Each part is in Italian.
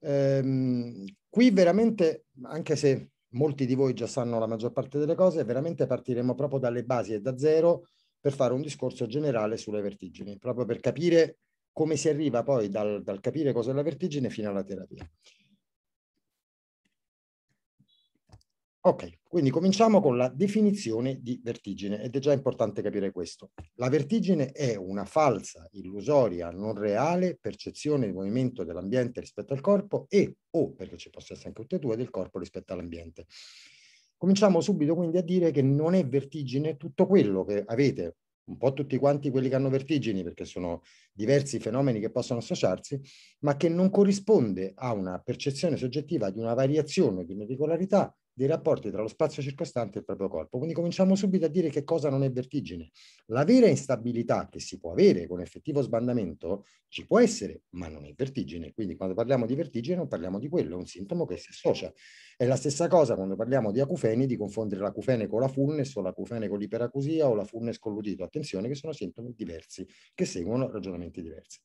Ehm, qui veramente, anche se molti di voi già sanno la maggior parte delle cose, veramente partiremo proprio dalle basi e da zero per fare un discorso generale sulle vertigini, proprio per capire come si arriva poi dal, dal capire cos'è la vertigine fino alla terapia. Ok, quindi cominciamo con la definizione di vertigine ed è già importante capire questo. La vertigine è una falsa, illusoria, non reale percezione di movimento dell'ambiente rispetto al corpo e o, perché ci possono essere anche tutte e due, del corpo rispetto all'ambiente. Cominciamo subito quindi a dire che non è vertigine tutto quello che avete, un po' tutti quanti quelli che hanno vertigini, perché sono diversi fenomeni che possono associarsi, ma che non corrisponde a una percezione soggettiva di una variazione, di una regolarità dei rapporti tra lo spazio circostante e il proprio corpo. Quindi cominciamo subito a dire che cosa non è vertigine. La vera instabilità che si può avere con effettivo sbandamento ci può essere, ma non è vertigine. Quindi quando parliamo di vertigine non parliamo di quello, è un sintomo che si associa. È la stessa cosa quando parliamo di acufeni, di confondere l'acufene con la fullness o l'acufene con l'iperacusia o la fullness con l'udito. Attenzione che sono sintomi diversi, che seguono ragionamenti diversi.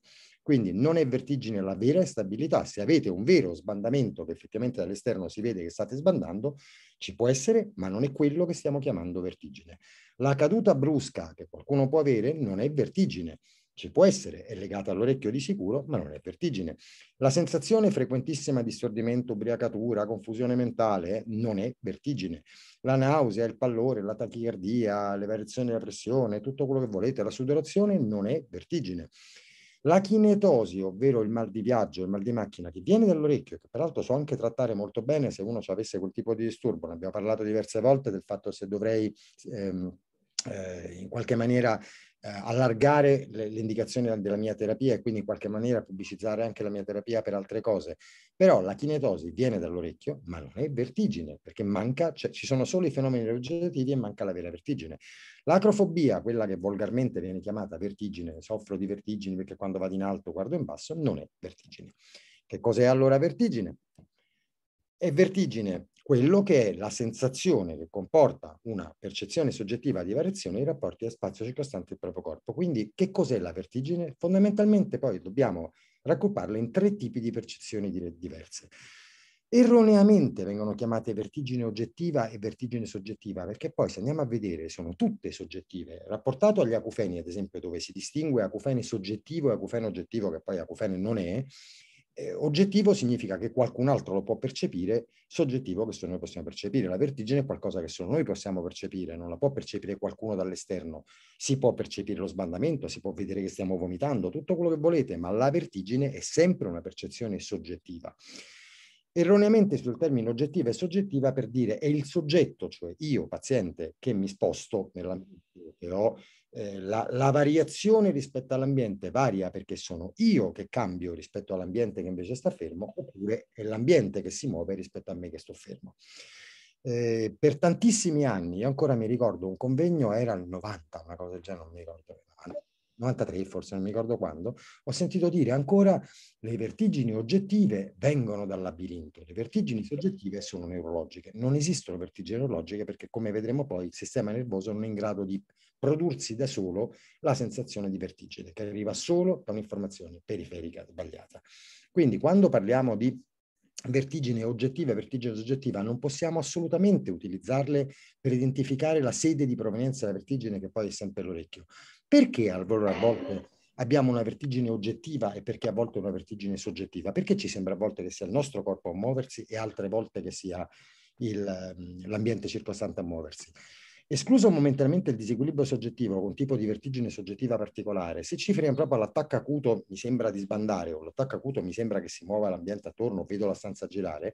Quindi non è vertigine la vera instabilità. Se avete un vero sbandamento che effettivamente dall'esterno si vede che state sbandando, ci può essere, ma non è quello che stiamo chiamando vertigine. La caduta brusca che qualcuno può avere non è vertigine. Ci può essere, è legata all'orecchio di sicuro, ma non è vertigine. La sensazione frequentissima di stordimento, ubriacatura, confusione mentale eh, non è vertigine. La nausea, il pallore, la tachicardia, le variazioni della pressione, tutto quello che volete, la sudorazione non è vertigine. La chinetosi, ovvero il mal di viaggio, il mal di macchina che viene dall'orecchio, che peraltro so anche trattare molto bene se uno avesse quel tipo di disturbo, ne abbiamo parlato diverse volte del fatto se dovrei ehm, eh, in qualche maniera eh, allargare le, le della mia terapia e quindi in qualche maniera pubblicizzare anche la mia terapia per altre cose. Però la kinetosi viene dall'orecchio, ma non è vertigine, perché manca, cioè, ci sono solo i fenomeni vegetativi e manca la vera vertigine. L'acrofobia, quella che volgarmente viene chiamata vertigine, soffro di vertigini perché quando vado in alto guardo in basso, non è vertigine. Che cos'è allora vertigine? È vertigine quello che è la sensazione che comporta una percezione soggettiva di variazione nei rapporti a spazio circostante il proprio corpo. Quindi che cos'è la vertigine? Fondamentalmente poi dobbiamo raggrupparla in tre tipi di percezioni diverse. Erroneamente vengono chiamate vertigine oggettiva e vertigine soggettiva, perché poi se andiamo a vedere sono tutte soggettive. Rapportato agli acufeni, ad esempio, dove si distingue acufene soggettivo e acufene oggettivo, che poi acufene non è, eh, oggettivo significa che qualcun altro lo può percepire, soggettivo questo noi possiamo percepire. La vertigine è qualcosa che solo noi possiamo percepire, non la può percepire qualcuno dall'esterno. Si può percepire lo sbandamento, si può vedere che stiamo vomitando, tutto quello che volete, ma la vertigine è sempre una percezione soggettiva erroneamente sul termine oggettiva e soggettiva per dire è il soggetto, cioè io, paziente, che mi sposto nell'ambiente che ho eh, la, la variazione rispetto all'ambiente varia perché sono io che cambio rispetto all'ambiente che invece sta fermo, oppure è l'ambiente che si muove rispetto a me che sto fermo. Eh, per tantissimi anni, io ancora mi ricordo, un convegno era il 90, una cosa del genere, non mi ricordo, 93 forse, non mi ricordo quando, ho sentito dire ancora le vertigini oggettive vengono dal labirinto, le vertigini soggettive sono neurologiche. Non esistono vertigini neurologiche perché, come vedremo poi, il sistema nervoso non è in grado di prodursi da solo la sensazione di vertigine che arriva solo da un'informazione periferica sbagliata. Quindi quando parliamo di vertigine oggettiva e vertigine soggettiva non possiamo assolutamente utilizzarle per identificare la sede di provenienza della vertigine che poi è sempre l'orecchio. Perché allora a volte abbiamo una vertigine oggettiva e perché a volte una vertigine soggettiva? Perché ci sembra a volte che sia il nostro corpo a muoversi e altre volte che sia ehm, l'ambiente circostante a muoversi. Escluso momentaneamente il disequilibrio soggettivo con tipo di vertigine soggettiva particolare, se ci fermiamo proprio all'attacco acuto mi sembra di sbandare o l'attacco acuto mi sembra che si muova l'ambiente attorno, vedo la stanza girare,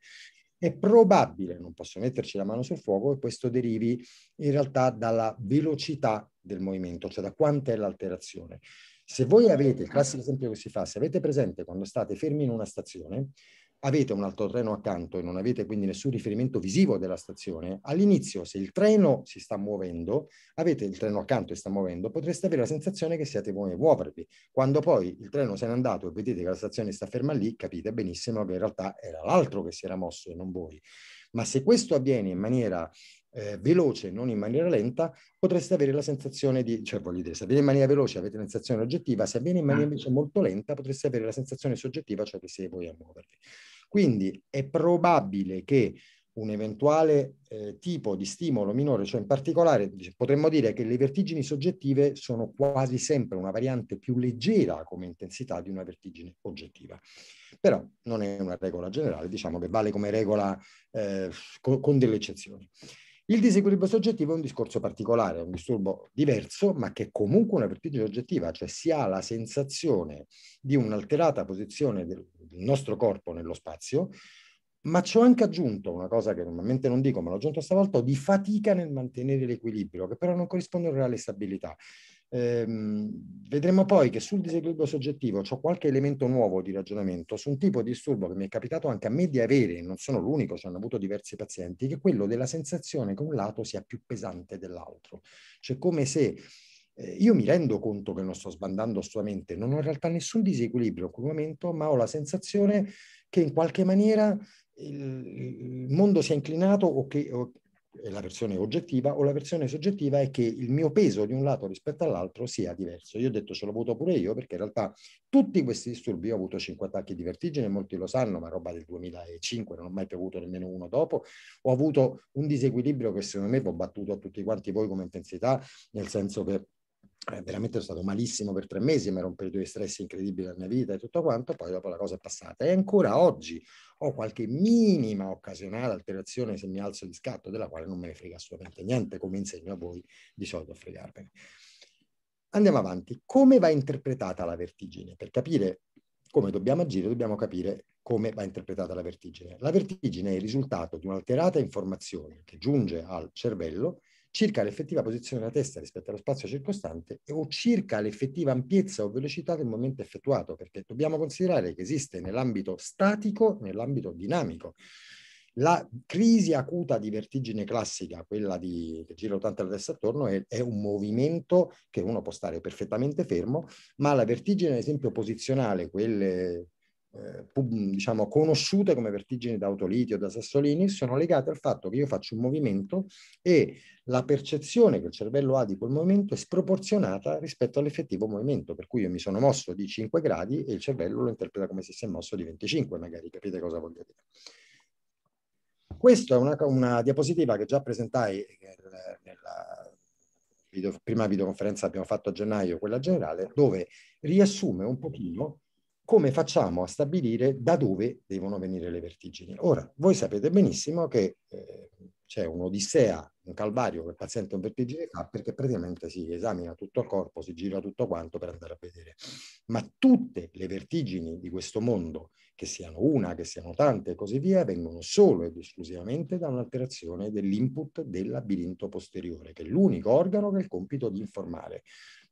è probabile, non posso metterci la mano sul fuoco, che questo derivi in realtà dalla velocità del movimento, cioè da quanta è l'alterazione. Se voi avete, il classico esempio che si fa, se avete presente quando state fermi in una stazione, avete un altro treno accanto e non avete quindi nessun riferimento visivo della stazione, all'inizio se il treno si sta muovendo, avete il treno accanto e sta muovendo, potreste avere la sensazione che siate voi a muovervi. Quando poi il treno se n'è andato e vedete che la stazione sta ferma lì, capite benissimo che in realtà era l'altro che si era mosso e non voi. Ma se questo avviene in maniera eh, veloce, non in maniera lenta, potreste avere la sensazione di, cioè voglio dire, se avviene in maniera veloce avete la sensazione oggettiva, se avviene in maniera mm. invece molto lenta potreste avere la sensazione soggettiva, cioè che siete voi a muovervi. Quindi è probabile che un eventuale eh, tipo di stimolo minore, cioè in particolare potremmo dire che le vertigini soggettive sono quasi sempre una variante più leggera come intensità di una vertigine oggettiva. Però non è una regola generale, diciamo che vale come regola eh, con, con delle eccezioni. Il disequilibrio soggettivo è un discorso particolare, è un disturbo diverso, ma che è comunque una vertigine soggettiva, cioè si ha la sensazione di un'alterata posizione del, nostro corpo nello spazio, ma ci ho anche aggiunto una cosa che normalmente non dico, ma l'ho aggiunto stavolta, di fatica nel mantenere l'equilibrio, che però non corrisponde a reale stabilità. Ehm, vedremo poi che sul disequilibrio soggettivo c'è qualche elemento nuovo di ragionamento su un tipo di disturbo che mi è capitato anche a me di avere, non sono l'unico, ci hanno avuto diversi pazienti, che è quello della sensazione che un lato sia più pesante dell'altro. Cioè come se eh, io mi rendo conto che non sto sbandando assolutamente, non ho in realtà nessun disequilibrio in quel momento, ma ho la sensazione che in qualche maniera il, mondo sia inclinato o che o è la versione oggettiva o la versione soggettiva è che il mio peso di un lato rispetto all'altro sia diverso. Io ho detto ce l'ho avuto pure io perché in realtà tutti questi disturbi, io ho avuto 5 attacchi di vertigine, molti lo sanno, ma roba del 2005, non ho mai avuto nemmeno uno dopo, ho avuto un disequilibrio che secondo me ho battuto a tutti quanti voi come intensità, nel senso che eh, veramente sono stato malissimo per tre mesi, mi ero un periodo di stress incredibile nella mia vita e tutto quanto, poi dopo la cosa è passata. E ancora oggi ho qualche minima occasionale alterazione se mi alzo di scatto, della quale non me ne frega assolutamente niente, come insegno a voi di solito a fregarvene. Andiamo avanti. Come va interpretata la vertigine? Per capire come dobbiamo agire, dobbiamo capire come va interpretata la vertigine. La vertigine è il risultato di un'alterata informazione che giunge al cervello circa l'effettiva posizione della testa rispetto allo spazio circostante o circa l'effettiva ampiezza o velocità del movimento effettuato, perché dobbiamo considerare che esiste nell'ambito statico, nell'ambito dinamico. La crisi acuta di vertigine classica, quella di, che gira 80 la testa attorno, è, è, un movimento che uno può stare perfettamente fermo, ma la vertigine, ad esempio, posizionale, quelle eh, diciamo, conosciute come vertigini da Autoliti o da Sassolini sono legate al fatto che io faccio un movimento e la percezione che il cervello ha di quel movimento è sproporzionata rispetto all'effettivo movimento, per cui io mi sono mosso di 5 gradi e il cervello lo interpreta come se si è mosso di 25, magari capite cosa voglio dire. Questa è una, una diapositiva che già presentai nel, nella, video, prima videoconferenza che abbiamo fatto a gennaio, quella generale, dove riassume un pochino come facciamo a stabilire da dove devono venire le vertigini? Ora, voi sapete benissimo che eh, c'è un'odissea, un calvario che il paziente ha con vertigine fa perché praticamente si esamina tutto il corpo, si gira tutto quanto per andare a vedere. Ma tutte le vertigini di questo mondo, che siano una, che siano tante e così via, vengono solo ed esclusivamente da un'alterazione dell'input del labirinto posteriore, che è l'unico organo che ha il compito di informare.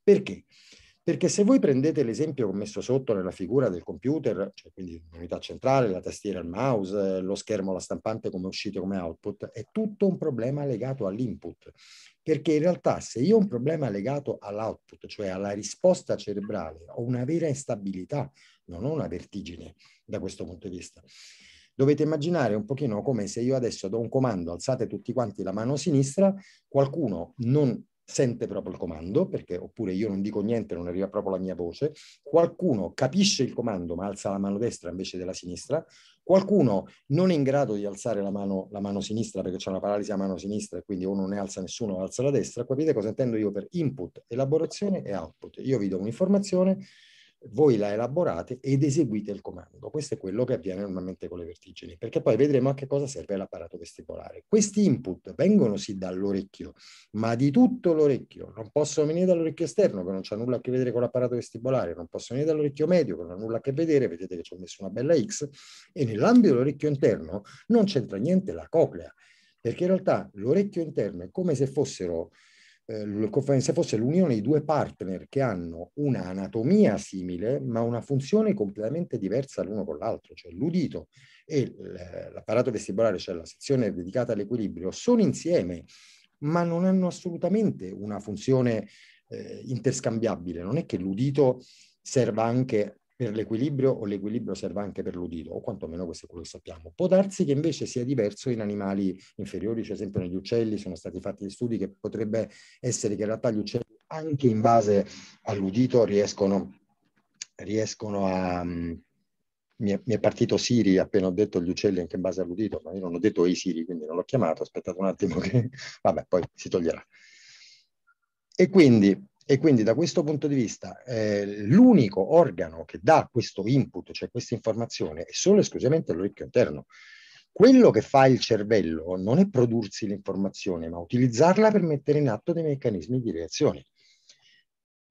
Perché? Perché? Perché se voi prendete l'esempio che ho messo sotto nella figura del computer, cioè quindi l'unità centrale, la tastiera, il mouse, lo schermo, la stampante come uscita, come output, è tutto un problema legato all'input. Perché in realtà se io ho un problema legato all'output, cioè alla risposta cerebrale, ho una vera instabilità, non ho una vertigine da questo punto di vista dovete immaginare un pochino come se io adesso do un comando, alzate tutti quanti la mano sinistra, qualcuno non sente proprio il comando, perché oppure io non dico niente, non arriva proprio la mia voce, qualcuno capisce il comando ma alza la mano destra invece della sinistra, qualcuno non è in grado di alzare la mano, la mano sinistra perché c'è una paralisi a mano sinistra e quindi uno non ne alza nessuno alza la destra, capite cosa intendo io per input, elaborazione e output? Io vi do un'informazione, voi la elaborate ed eseguite il comando. Questo è quello che avviene normalmente con le vertigini, perché poi vedremo a che cosa serve l'apparato vestibolare. Questi input vengono sì dall'orecchio, ma di tutto l'orecchio. Non possono venire dall'orecchio esterno, che non c'ha nulla a che vedere con l'apparato vestibolare, non possono venire dall'orecchio medio, che non ha nulla a che vedere, vedete che ci ho messo una bella X, e nell'ambito dell'orecchio interno non c'entra niente la coclea, perché in realtà l'orecchio interno è come se fossero eh, la conferenza fosse l'unione di due partner che hanno una anatomia simile ma una funzione completamente diversa l'uno con l'altro, cioè l'udito e l'apparato vestibolare, cioè la sezione dedicata all'equilibrio, sono insieme ma non hanno assolutamente una funzione eh, interscambiabile. Non è che l'udito serva anche per l'equilibrio o l'equilibrio serve anche per l'udito, o quantomeno questo è quello che sappiamo. Può darsi che invece sia diverso in animali inferiori, cioè esempio negli uccelli sono stati fatti gli studi che potrebbe essere che in realtà gli uccelli anche in base all'udito riescono, riescono a... Mm, mi è, mi è, partito Siri, appena ho detto gli uccelli anche in base all'udito, ma io non ho detto i Siri, quindi non l'ho chiamato, aspettate un attimo che... Vabbè, poi si toglierà. E quindi e quindi da questo punto di vista eh, l'unico organo che dà questo input, cioè questa informazione, è solo e esclusivamente l'orecchio interno. Quello che fa il cervello non è prodursi l'informazione, ma utilizzarla per mettere in atto dei meccanismi di reazione.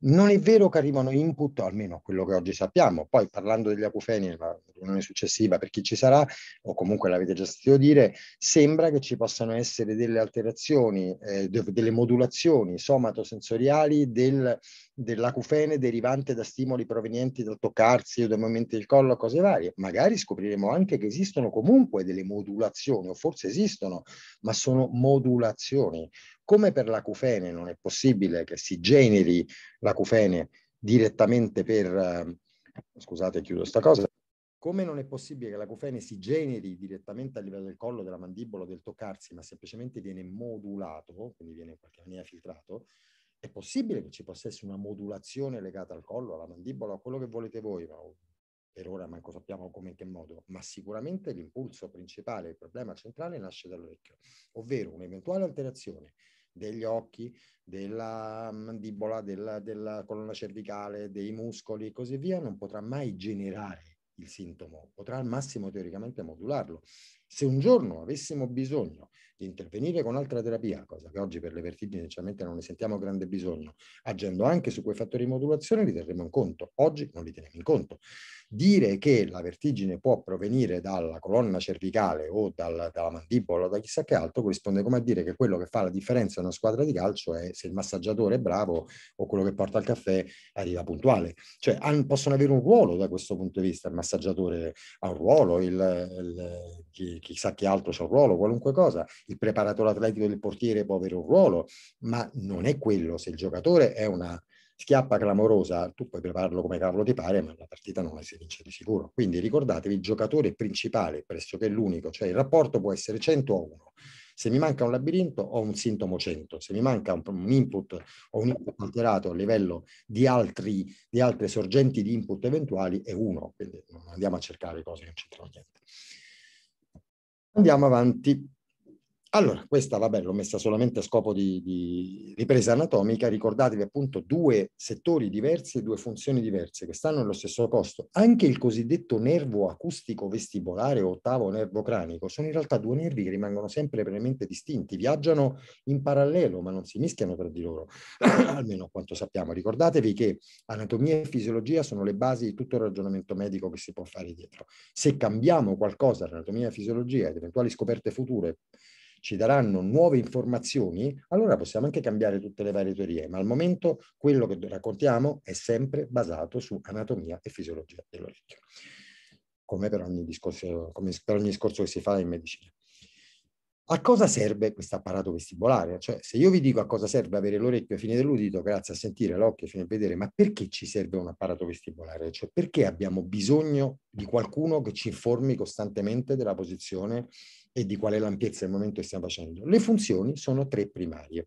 Non è vero che arrivano input, almeno quello che oggi sappiamo. Poi parlando degli acufeni nella riunione successiva, per chi ci sarà, o comunque l'avete già sentito dire, sembra che ci possano essere delle alterazioni, eh, delle modulazioni somatosensoriali del, dell'acufene derivante da stimoli provenienti dal toccarsi o dai movimenti del collo, cose varie. Magari scopriremo anche che esistono comunque delle modulazioni, o forse esistono, ma sono modulazioni come per l'acufene non è possibile che si generi l'acufene direttamente per, ehm, scusate chiudo sta cosa, come non è possibile che l'acufene si generi direttamente a livello del collo, della mandibola, del toccarsi, ma semplicemente viene modulato, quindi viene in qualche maniera filtrato, è possibile che ci possa essere una modulazione legata al collo, alla mandibola, a quello che volete voi, ma per ora manco sappiamo come in che modo, ma sicuramente l'impulso principale, il problema centrale nasce dall'orecchio, ovvero un'eventuale alterazione degli occhi, della mandibola, mm, della, della colonna cervicale, dei muscoli e così via, non potrà mai generare il sintomo, potrà al massimo teoricamente modularlo. Se un giorno avessimo bisogno di intervenire con altra terapia, cosa che oggi per le vertigini sinceramente non ne sentiamo grande bisogno, agendo anche su quei fattori di modulazione li terremo in conto, oggi non li teniamo in conto. Dire che la vertigine può provenire dalla colonna cervicale o dal, dalla mandibola o da chissà che altro corrisponde come a dire che quello che fa la differenza in una squadra di calcio è se il massaggiatore è bravo o quello che porta il caffè arriva puntuale. Cioè han, possono avere un ruolo da questo punto di vista, il massaggiatore ha un ruolo, il, il, chi, chissà che altro ha un ruolo, qualunque cosa il preparatore atletico del portiere può avere un ruolo, ma non è quello. Se il giocatore è una schiappa clamorosa, tu puoi prepararlo come cavolo ti pare, ma la partita non la si vince di sicuro. Quindi ricordatevi, il giocatore principale, pressoché l'unico, cioè il rapporto può essere 100 a 1. Se mi manca un labirinto ho un sintomo 100, se mi manca un, input o un input alterato a livello di, altri, di altre sorgenti di input eventuali è 1, quindi non andiamo a cercare cose che non c'entrano niente. Andiamo avanti. Allora, questa vabbè, l'ho messa solamente a scopo di, di, ripresa anatomica, ricordatevi appunto due settori diversi e due funzioni diverse che stanno nello stesso posto. Anche il cosiddetto nervo acustico vestibolare o ottavo nervo cranico sono in realtà due nervi che rimangono sempre veramente distinti, viaggiano in parallelo ma non si mischiano tra di loro, almeno quanto sappiamo. Ricordatevi che anatomia e fisiologia sono le basi di tutto il ragionamento medico che si può fare dietro. Se cambiamo qualcosa tra anatomia e fisiologia ed eventuali scoperte future, ci daranno nuove informazioni, allora possiamo anche cambiare tutte le varie teorie, ma al momento quello che raccontiamo è sempre basato su anatomia e fisiologia dell'orecchio, come per ogni discorso, come per ogni discorso che si fa in medicina. A cosa serve questo apparato vestibolare? Cioè, se io vi dico a cosa serve avere l'orecchio a fine dell'udito, grazie a sentire l'occhio a fine vedere, ma perché ci serve un apparato vestibolare? Cioè, perché abbiamo bisogno di qualcuno che ci informi costantemente della posizione e di quale ampiezza del momento che stiamo facendo. Le funzioni sono tre primarie.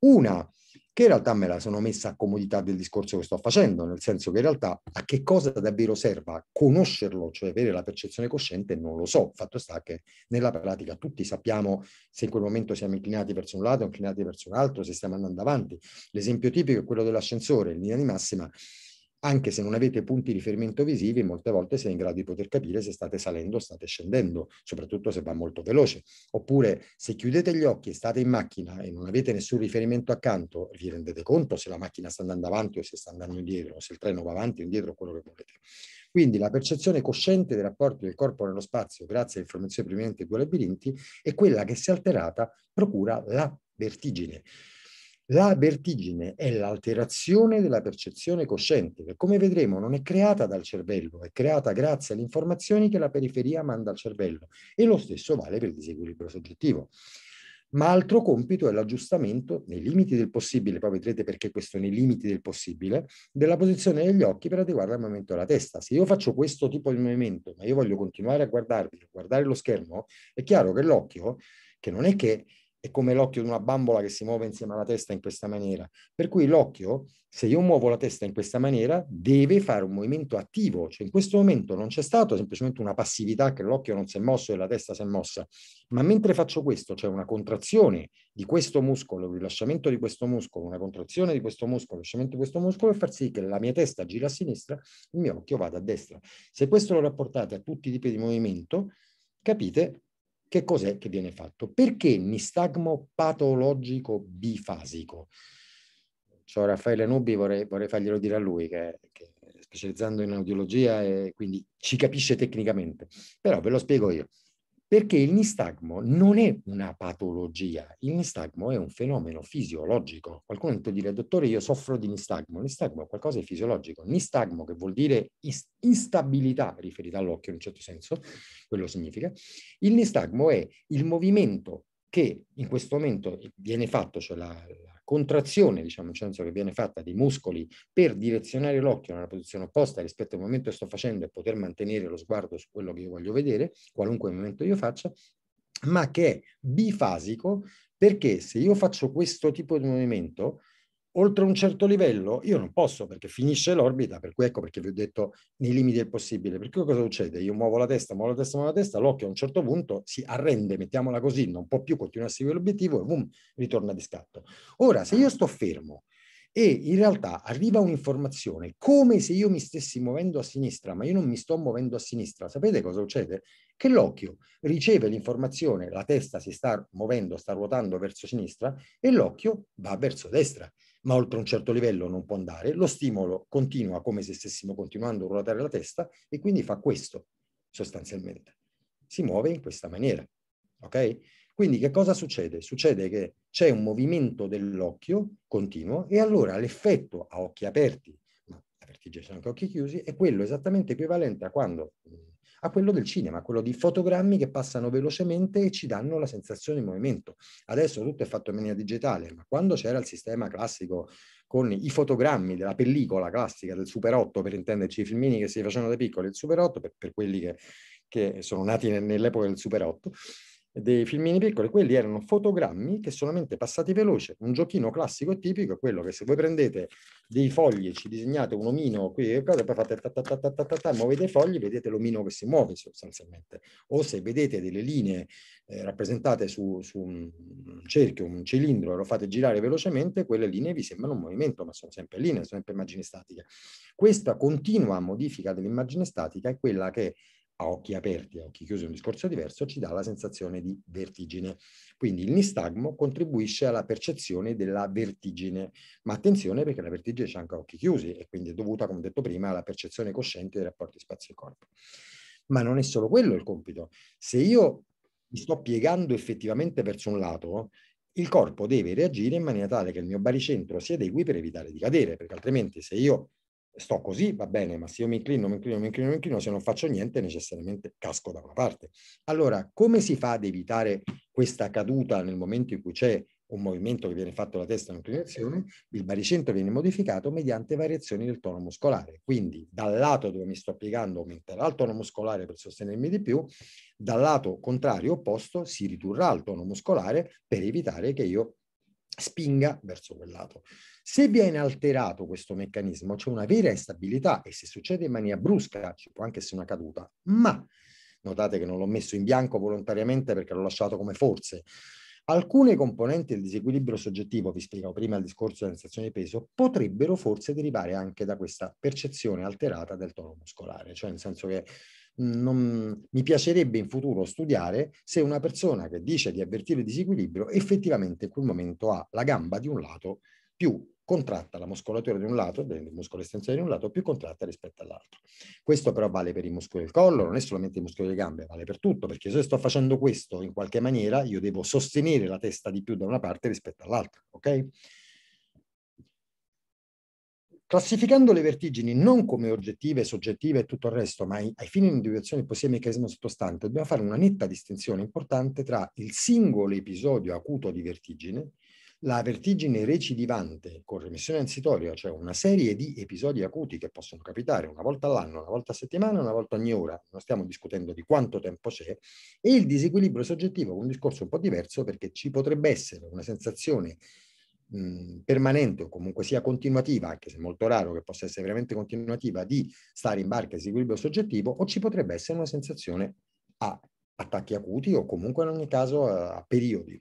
Una, che in realtà me la sono messa a comodità del discorso che sto facendo, nel senso che in realtà a che cosa davvero serva conoscerlo, cioè avere la percezione cosciente, non lo so. Fatto sta che nella pratica tutti sappiamo se in quel momento siamo inclinati verso un lato, inclinati verso un altro, se stiamo andando avanti. L'esempio tipico è quello dell'ascensore, in linea di massima anche se non avete punti di riferimento visivi, molte volte siete in grado di poter capire se state salendo o state scendendo, soprattutto se va molto veloce. Oppure se chiudete gli occhi e state in macchina e non avete nessun riferimento accanto, vi rendete conto se la macchina sta andando avanti o se sta andando indietro, o se il treno va avanti o indietro, quello che volete. Quindi la percezione cosciente dei rapporti del corpo nello spazio, grazie alle informazioni provenienti dai due labirinti, è quella che se alterata procura la vertigine. La vertigine è l'alterazione della percezione cosciente, che come vedremo non è creata dal cervello, è creata grazie alle informazioni che la periferia manda al cervello e lo stesso vale per il disequilibrio soggettivo. Ma altro compito è l'aggiustamento, nei limiti del possibile, poi vedrete perché questo nei limiti del possibile, della posizione degli occhi per adeguare al movimento della testa. Se io faccio questo tipo di movimento, ma io voglio continuare a guardarvi, a guardare lo schermo, è chiaro che l'occhio, che non è che è come l'occhio di una bambola che si muove insieme alla testa in questa maniera. Per cui l'occhio, se io muovo la testa in questa maniera, deve fare un movimento attivo, cioè in questo momento non c'è stato semplicemente una passività che l'occhio non si è mosso e la testa si è mossa, ma mentre faccio questo c'è una contrazione di questo muscolo, un rilasciamento di questo muscolo, una contrazione di questo muscolo, un rilasciamento di questo muscolo e far sì che la mia testa gira a sinistra, il mio occhio vada a destra. Se questo lo rapportate a tutti i tipi di movimento, capite che cos'è che viene fatto? Perché nistagmo patologico bifasico? Ciao Raffaele Nubi vorrei, vorrei farglielo dire a lui che, che specializzando in audiologia e quindi ci capisce tecnicamente, però ve lo spiego io perché il nistagmo non è una patologia, il nistagmo è un fenomeno fisiologico. Qualcuno può dire, dottore, io soffro di nistagmo. Il nistagmo è qualcosa di fisiologico. Nistagmo, che vuol dire instabilità riferita all'occhio in un certo senso, quello significa. Il nistagmo è il movimento che in questo momento viene fatto, cioè la, la contrazione, diciamo, nel senso che viene fatta dei muscoli per direzionare l'occhio nella posizione opposta rispetto al momento che sto facendo e poter mantenere lo sguardo su quello che io voglio vedere, qualunque momento io faccia, ma che è bifasico perché se io faccio questo tipo di movimento, oltre un certo livello io non posso perché finisce l'orbita, per cui ecco perché vi ho detto nei limiti del possibile, perché cosa succede? Io muovo la testa, muovo la testa, muovo la testa, l'occhio a un certo punto si arrende, mettiamola così, non può più continuare a seguire l'obiettivo e boom, ritorna di scatto. Ora, se io sto fermo e in realtà arriva un'informazione come se io mi stessi muovendo a sinistra, ma io non mi sto muovendo a sinistra, sapete cosa succede? Che l'occhio riceve l'informazione, la testa si sta muovendo, sta ruotando verso sinistra e l'occhio va verso destra ma oltre un certo livello non può andare, lo stimolo continua come se stessimo continuando a ruotare la testa e quindi fa questo sostanzialmente. Si muove in questa maniera. Ok? Quindi che cosa succede? Succede che c'è un movimento dell'occhio continuo e allora l'effetto a occhi aperti, ma la vertigine sono anche occhi chiusi, è quello esattamente equivalente a quando mm, a quello del cinema, quello di fotogrammi che passano velocemente e ci danno la sensazione di movimento. Adesso tutto è fatto in maniera digitale, ma quando c'era il sistema classico con i fotogrammi della pellicola classica del Super 8, per intenderci, i filmini che si facevano da piccoli, il Super 8, per, per quelli che, che sono nati nell'epoca del Super 8, eh, dei filmini piccoli, quelli erano fotogrammi che solamente passati veloce, un giochino classico e tipico è quello che se voi prendete dei fogli, e ci disegnate un omino qui e cosa, poi fate ta ta ta muovete i fogli, vedete l'omino che si muove sostanzialmente. O se vedete delle linee eh, rappresentate su, su un cerchio, un cilindro, e lo fate girare velocemente, quelle linee vi sembrano un movimento, ma sono sempre linee, sono sempre immagini statiche. Questa continua modifica dell'immagine statica è quella che a occhi aperti a occhi chiusi un discorso diverso, ci dà la sensazione di vertigine. Quindi il nistagmo contribuisce alla percezione della vertigine, ma attenzione perché la vertigine c'è anche a occhi chiusi e quindi è dovuta, come detto prima, alla percezione cosciente dei rapporti spazio-corpo. Ma non è solo quello il compito. Se io mi sto piegando effettivamente verso un lato, il corpo deve reagire in maniera tale che il mio baricentro si adegui per evitare di cadere, perché altrimenti se io sto così, va bene, ma se io mi inclino, mi inclino, mi inclino, mi inclino, se non faccio niente necessariamente casco da una parte. Allora, come si fa ad evitare questa caduta nel momento in cui c'è un movimento che viene fatto alla testa in inclinazione, il baricentro viene modificato mediante variazioni del tono muscolare. Quindi dal lato dove mi sto piegando aumenterà il tono muscolare per sostenermi di più, dal lato contrario opposto si ridurrà il tono muscolare per evitare che io spinga verso quel lato. Se viene alterato questo meccanismo c'è una vera instabilità e se succede in maniera brusca ci può anche essere una caduta, ma notate che non l'ho messo in bianco volontariamente perché l'ho lasciato come forze. Alcune componenti del disequilibrio soggettivo, vi spiegavo prima il discorso della sensazione di peso, potrebbero forse derivare anche da questa percezione alterata del tono muscolare, cioè nel senso che non, mi piacerebbe in futuro studiare se una persona che dice di avvertire disequilibrio effettivamente in quel momento ha la gamba di un lato più contratta la muscolatura di un lato, del muscolo estensione di un lato, più contratta rispetto all'altro. Questo però vale per i muscoli del collo, non è solamente i muscoli delle gambe, vale per tutto, perché se sto facendo questo in qualche maniera, io devo sostenere la testa di più da una parte rispetto all'altra, ok? classificando le vertigini non come oggettive, soggettive e tutto il resto, ma ai, fini di individuazione possibile meccanismo sottostante, dobbiamo fare una netta distinzione importante tra il singolo episodio acuto di vertigine, la vertigine recidivante con remissione ansitoria, cioè una serie di episodi acuti che possono capitare una volta all'anno, una volta a settimana, una volta ogni ora, non stiamo discutendo di quanto tempo c'è, e il disequilibrio soggettivo, un discorso un po' diverso perché ci potrebbe essere una sensazione Mhmm, permanente o comunque sia continuativa, anche se molto raro che possa essere veramente continuativa, di stare in barca e equilibrio soggettivo, o ci potrebbe essere una sensazione a attacchi acuti o comunque in ogni caso a, a periodi.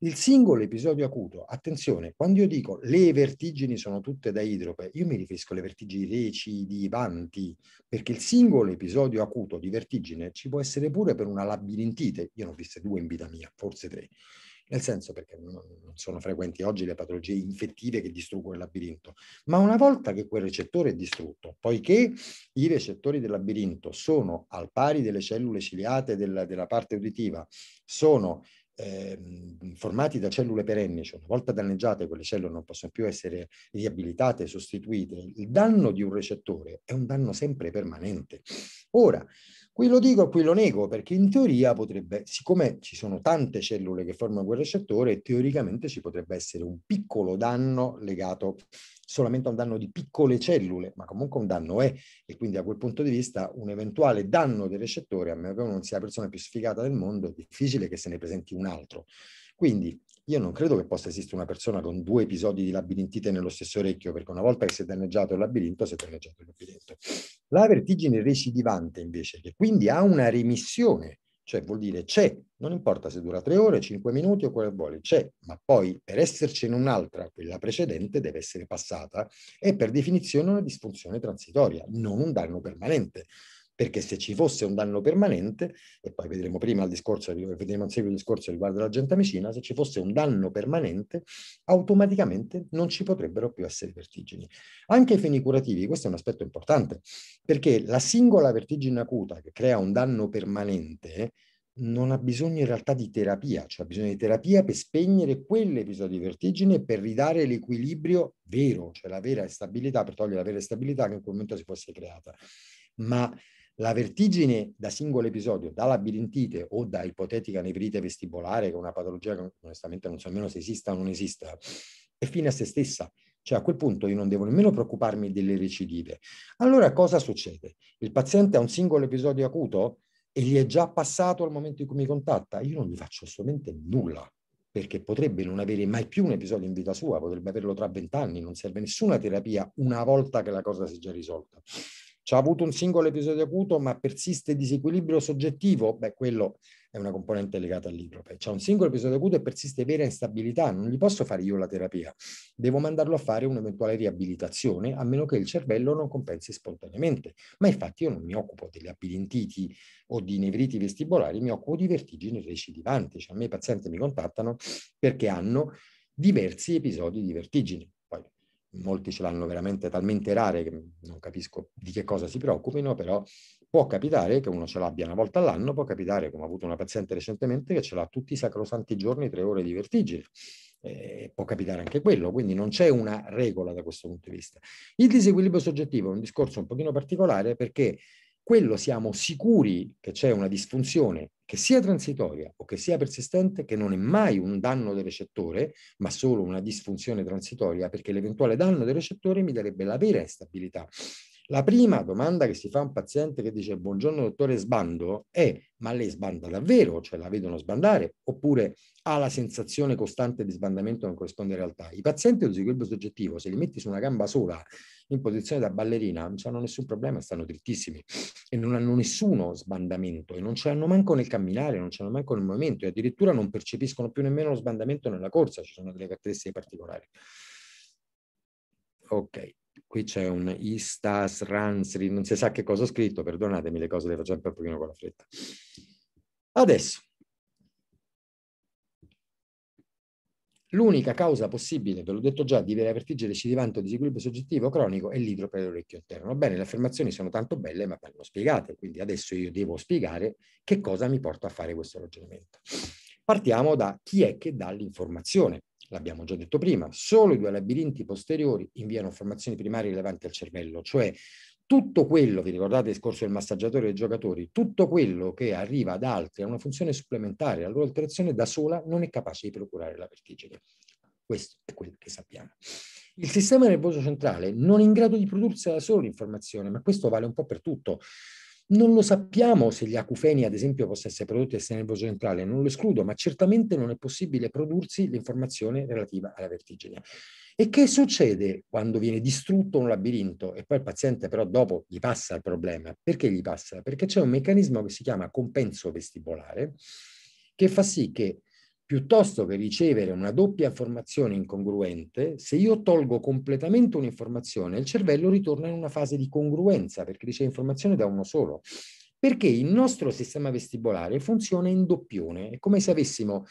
Il singolo episodio acuto, attenzione, quando io dico le vertigini sono tutte da idrope, io mi riferisco alle vertigini recidivanti, perché il singolo episodio acuto di vertigine ci può essere pure per una labirintite, io ne ho viste due in vita mia, forse tre nel senso perché non, sono frequenti oggi le patologie infettive che distruggono il labirinto, ma una volta che quel recettore è distrutto, poiché i recettori del labirinto sono al pari delle cellule ciliate della, della parte uditiva, sono eh, formati da cellule perenni, cioè una volta danneggiate quelle cellule non possono più essere riabilitate, sostituite, il danno di un recettore è un danno sempre permanente. Ora, Qui lo dico e qui lo nego, perché in teoria potrebbe, siccome ci sono tante cellule che formano quel recettore, teoricamente ci potrebbe essere un piccolo danno legato solamente a un danno di piccole cellule, ma comunque un danno è, e quindi da quel punto di vista un eventuale danno del recettore, a meno che uno non sia la persona più sfigata del mondo, è difficile che se ne presenti un altro. Quindi io non credo che possa esistere una persona con due episodi di labirintite nello stesso orecchio, perché una volta che si è danneggiato il labirinto, si è danneggiato il labirinto. La vertigine recidivante, invece, che quindi ha una remissione, cioè vuol dire c'è, non importa se dura tre ore, cinque minuti o quello che vuole, c'è, ma poi per esserci in un'altra, quella precedente deve essere passata, è per definizione una disfunzione transitoria, non un danno permanente perché se ci fosse un danno permanente, e poi vedremo prima il discorso, vedremo in seguito il discorso riguardo la gentamicina, se ci fosse un danno permanente, automaticamente non ci potrebbero più essere vertigini. Anche i fini curativi, questo è un aspetto importante, perché la singola vertigine acuta che crea un danno permanente, non ha bisogno in realtà di terapia, cioè ha bisogno di terapia per spegnere quell'episodio di vertigine per ridare l'equilibrio vero, cioè la vera stabilità, per togliere la vera stabilità che in quel momento si fosse creata. Ma la vertigine da singolo episodio, da labirintite o da ipotetica nevrite vestibolare, che è una patologia che onestamente non so nemmeno se esista o non esista, è fine a se stessa. Cioè a quel punto io non devo nemmeno preoccuparmi delle recidive. Allora cosa succede? Il paziente ha un singolo episodio acuto e gli è già passato al momento in cui mi contatta? Io non gli faccio assolutamente nulla perché potrebbe non avere mai più un episodio in vita sua, potrebbe averlo tra vent'anni, non serve nessuna terapia una volta che la cosa si è già risolta ci cioè, ha avuto un singolo episodio acuto, ma persiste disequilibrio soggettivo? Beh, quello è una componente legata all'iprope. C'è cioè, un singolo episodio acuto e persiste vera instabilità, non gli posso fare io la terapia. Devo mandarlo a fare un'eventuale riabilitazione, a meno che il cervello non compensi spontaneamente. Ma infatti io non mi occupo delle abilintiti o di nevriti vestibolari, mi occupo di vertigini recidivanti. Cioè a me i pazienti mi contattano perché hanno diversi episodi di vertigine molti ce l'hanno veramente talmente rare che non capisco di che cosa si preoccupino, però può capitare che uno ce l'abbia una volta all'anno, può capitare, come ho avuto una paziente recentemente, che ce l'ha tutti i sacrosanti giorni, tre ore di vertigine. Eh, può capitare anche quello, quindi non c'è una regola da questo punto di vista. Il disequilibrio soggettivo è un discorso un pochino particolare perché quello siamo sicuri che c'è una disfunzione che sia transitoria o che sia persistente, che non è mai un danno del recettore, ma solo una disfunzione transitoria, perché l'eventuale danno del recettore mi darebbe la vera instabilità la prima domanda che si fa a un paziente che dice buongiorno dottore sbando è ma lei sbanda davvero? Cioè la vedono sbandare? Oppure ha la sensazione costante di sbandamento che non corrisponde in realtà? I pazienti con equilibrio soggettivo, se li metti su una gamba sola in posizione da ballerina, non hanno nessun problema, stanno drittissimi e non hanno nessuno sbandamento e non ce l'hanno manco nel camminare, non ce l'hanno manco nel movimento e addirittura non percepiscono più nemmeno lo sbandamento nella corsa, ci sono delle caratteristiche particolari. Ok, qui c'è un Istas Ransri, non si sa che cosa ho scritto, perdonatemi, le cose le faccio sempre un pochino con la fretta. Adesso, l'unica causa possibile, ve l'ho detto già, di vera vertigine recidivante disequilibrio soggettivo cronico è l'idro per l'orecchio interno. bene, le affermazioni sono tanto belle, ma vanno spiegate, quindi adesso io devo spiegare che cosa mi porta a fare questo ragionamento. Partiamo da chi è che dà l'informazione l'abbiamo già detto prima, solo i due labirinti posteriori inviano informazioni primarie rilevanti al cervello, cioè tutto quello, vi ricordate il discorso del massaggiatore dei giocatori, tutto quello che arriva ad altri a una funzione supplementare, la loro alterazione da sola non è capace di procurare la vertigine. Questo è quello che sappiamo. Il sistema nervoso centrale non è in grado di prodursi da solo l'informazione, ma questo vale un po' per tutto. Non lo sappiamo se gli acufeni, ad esempio, possono essere prodotti dal nervo centrale, non lo escludo, ma certamente non è possibile prodursi l'informazione relativa alla vertigine. E che succede quando viene distrutto un labirinto e poi il paziente però dopo gli passa il problema? Perché gli passa? Perché c'è un meccanismo che si chiama compenso vestibolare che fa sì che Piuttosto che ricevere una doppia informazione incongruente, se io tolgo completamente un'informazione, il cervello ritorna in una fase di congruenza perché riceve informazione da uno solo. Perché il nostro sistema vestibolare funziona in doppione, è come se avessimo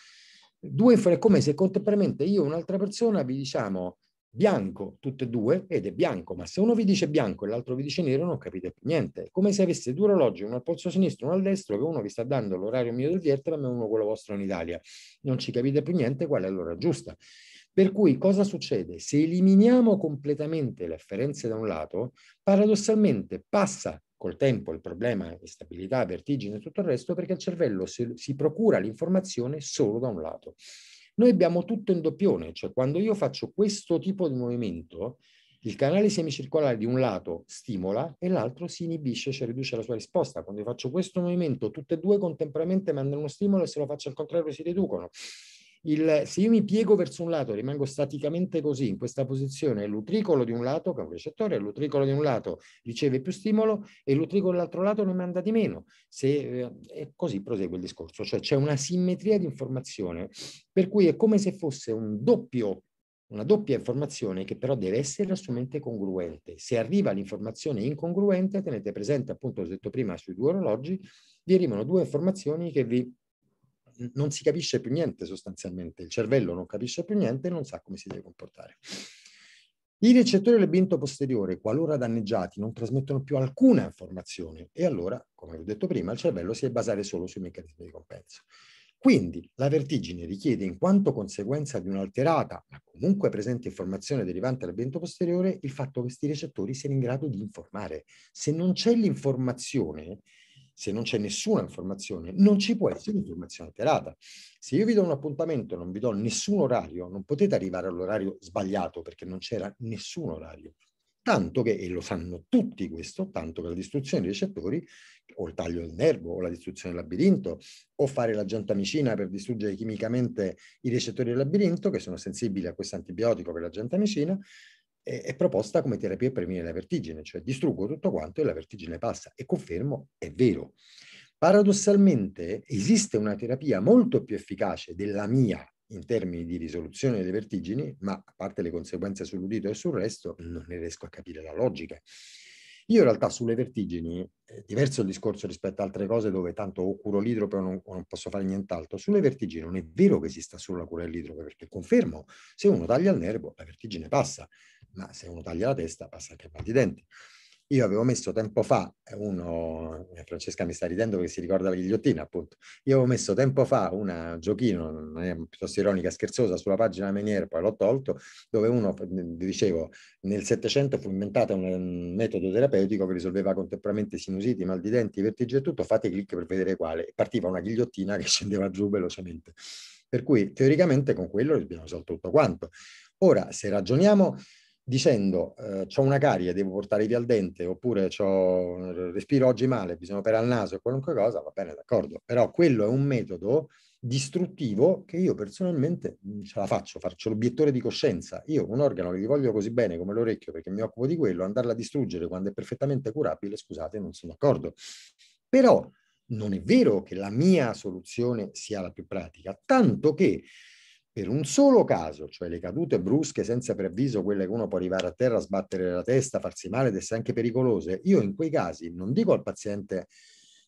due, è come se contemporaneamente io e un'altra persona vi diciamo bianco, tutte e due, ed è bianco, ma se uno vi dice bianco e l'altro vi dice nero non capite più niente. È come se aveste due orologi, uno al polso sinistro e uno al destro, che uno vi sta dando l'orario mio del Vietnam e uno quello vostro in Italia. Non ci capite più niente qual è l'ora giusta. Per cui cosa succede? Se eliminiamo completamente le afferenze da un lato, paradossalmente passa col tempo il problema di stabilità, vertigine e tutto il resto, perché il cervello si, si procura l'informazione solo da un lato. Noi abbiamo tutto in doppione, cioè quando io faccio questo tipo di movimento, il canale semicircolare di un lato stimola e l'altro si inibisce, cioè riduce la sua risposta. Quando io faccio questo movimento, tutte e due contemporaneamente mandano uno stimolo e se lo faccio al contrario si riducono. Il, se io mi piego verso un lato, rimango staticamente così, in questa posizione, l'utricolo di un lato, che è un recettore, l'utricolo di un lato riceve più stimolo e l'utricolo dell'altro lato ne manda di meno. Se, eh, e così prosegue il discorso, cioè c'è una simmetria di informazione, per cui è come se fosse un doppio una doppia informazione che però deve essere assolutamente congruente. Se arriva l'informazione incongruente, tenete presente appunto, ho detto prima, sui due orologi, vi arrivano due informazioni che vi non si capisce più niente sostanzialmente, il cervello non capisce più niente e non sa come si deve comportare. I recettori del binto posteriore, qualora danneggiati, non trasmettono più alcuna informazione e allora, come ho detto prima, il cervello si è basato solo sui meccanismi di compenso. Quindi la vertigine richiede, in quanto conseguenza di un'alterata, ma comunque presente informazione derivante dal vento posteriore, il fatto che questi recettori siano in grado di informare. Se non c'è l'informazione, se non c'è nessuna informazione, non ci può essere informazione alterata. Se io vi do un appuntamento e non vi do nessun orario, non potete arrivare all'orario sbagliato perché non c'era nessun orario. Tanto che, e lo sanno tutti questo, tanto che la distruzione dei recettori, o il taglio del nervo, o la distruzione del labirinto, o fare la gentamicina per distruggere chimicamente i recettori del labirinto, che sono sensibili a questo antibiotico per la gentamicina, è, è proposta come terapia per venire la vertigine, cioè distruggo tutto quanto e la vertigine passa. E confermo, è vero. Paradossalmente esiste una terapia molto più efficace della mia in termini di risoluzione delle vertigini, ma a parte le conseguenze sull'udito e sul resto, non ne riesco a capire la logica. Io in realtà sulle vertigini, è eh, diverso il discorso rispetto ad altre cose dove tanto o curo l'idrope o non, o non posso fare nient'altro, sulle vertigini non è vero che esista solo la cura dell'idrope, perché confermo, se uno taglia il nervo la vertigine passa, ma se uno taglia la testa passa anche il mal di denti. Io avevo messo tempo fa, eh, uno, eh, Francesca mi sta ridendo perché si ricorda la ghigliottina appunto, io avevo messo tempo fa una giochino, piuttosto ironica, scherzosa, sulla pagina Menier, poi l'ho tolto, dove uno, eh, dicevo, nel Settecento fu inventato un metodo terapeutico che risolveva contemporaneamente sinusiti, mal di denti, vertigini e tutto, fate clic per vedere quale. Partiva una ghigliottina che scendeva giù velocemente. Per cui teoricamente con quello abbiamo risolto tutto quanto. Ora, se ragioniamo dicendo eh, ho una carie, devo portare via il dente, oppure respiro oggi male, bisogna operare il naso, qualunque cosa, va bene, d'accordo. Però quello è un metodo distruttivo che io personalmente mm, ce la faccio, faccio l'obiettore di coscienza. Io un organo che gli voglio così bene come l'orecchio perché mi occupo di quello, andarla a distruggere quando è perfettamente curabile, scusate, non sono d'accordo. Però non è vero che la mia soluzione sia la più pratica, tanto che per un solo caso, cioè le cadute brusche senza preavviso, quelle che uno può arrivare a terra, sbattere la testa, farsi male ed essere anche pericolose, io in quei casi non dico al paziente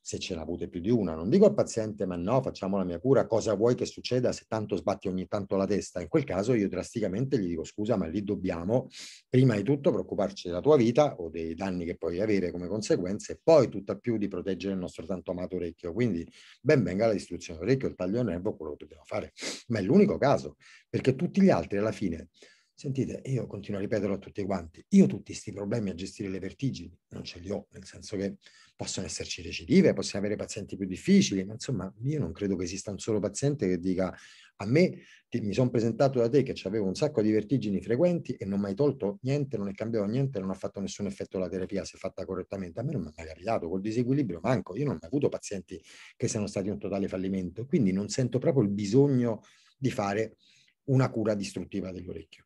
se ce l'ha avute più di una. Non dico al paziente, ma no, facciamo la mia cura, cosa vuoi che succeda se tanto sbatti ogni tanto la testa? In quel caso io drasticamente gli dico, scusa, ma lì dobbiamo prima di tutto preoccuparci della tua vita o dei danni che puoi avere come conseguenze e poi tutt'al più di proteggere il nostro tanto amato orecchio. Quindi ben venga la distruzione dell'orecchio, il taglio del nervo, quello che dobbiamo fare. Ma è l'unico caso, perché tutti gli altri alla fine Sentite, io continuo a ripeterlo a tutti quanti, io tutti questi problemi a gestire le vertigini non ce li ho, nel senso che possono esserci recidive, possiamo avere pazienti più difficili, ma insomma io non credo che esista un solo paziente che dica a me ti, mi sono presentato da te che avevo un sacco di vertigini frequenti e non mi hai tolto niente, non è cambiato niente, non ha fatto nessun effetto la terapia se fatta correttamente. A me non mi è mai capitato, col disequilibrio manco, io non ho avuto pazienti che siano stati un totale fallimento, quindi non sento proprio il bisogno di fare una cura distruttiva dell'orecchio.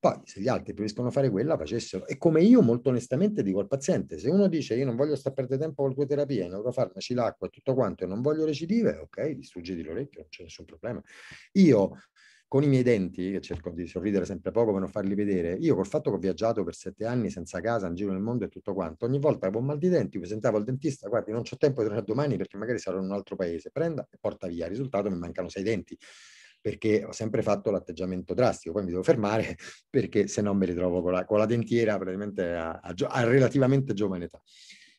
Poi, se gli altri riescono a fare quella, facessero. E come io molto onestamente dico al paziente, se uno dice io non voglio stare a perdere tempo con le terapie, neurofarmaci, l'acqua e tutto quanto, e non voglio recidive, ok, distruggiti l'orecchio, non c'è nessun problema. Io con i miei denti, che cerco di sorridere sempre poco per non farli vedere, io col fatto che ho viaggiato per sette anni senza casa, in giro nel mondo e tutto quanto, ogni volta che avevo mal di denti mi sentavo al dentista, guardi non ho tempo di tornare domani perché magari sarò in un altro paese, prenda e porta via, risultato mi mancano sei denti perché ho sempre fatto l'atteggiamento drastico, poi mi devo fermare perché se no mi ritrovo con la, con la dentiera praticamente a, a, a relativamente giovane età.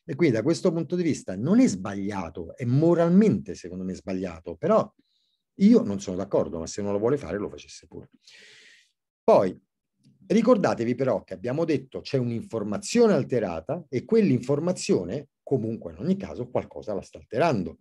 E quindi da questo punto di vista non è sbagliato, è moralmente secondo me sbagliato, però io non sono d'accordo, ma se non lo vuole fare lo facesse pure. Poi ricordatevi però che abbiamo detto c'è un'informazione alterata e quell'informazione comunque in ogni caso qualcosa la sta alterando.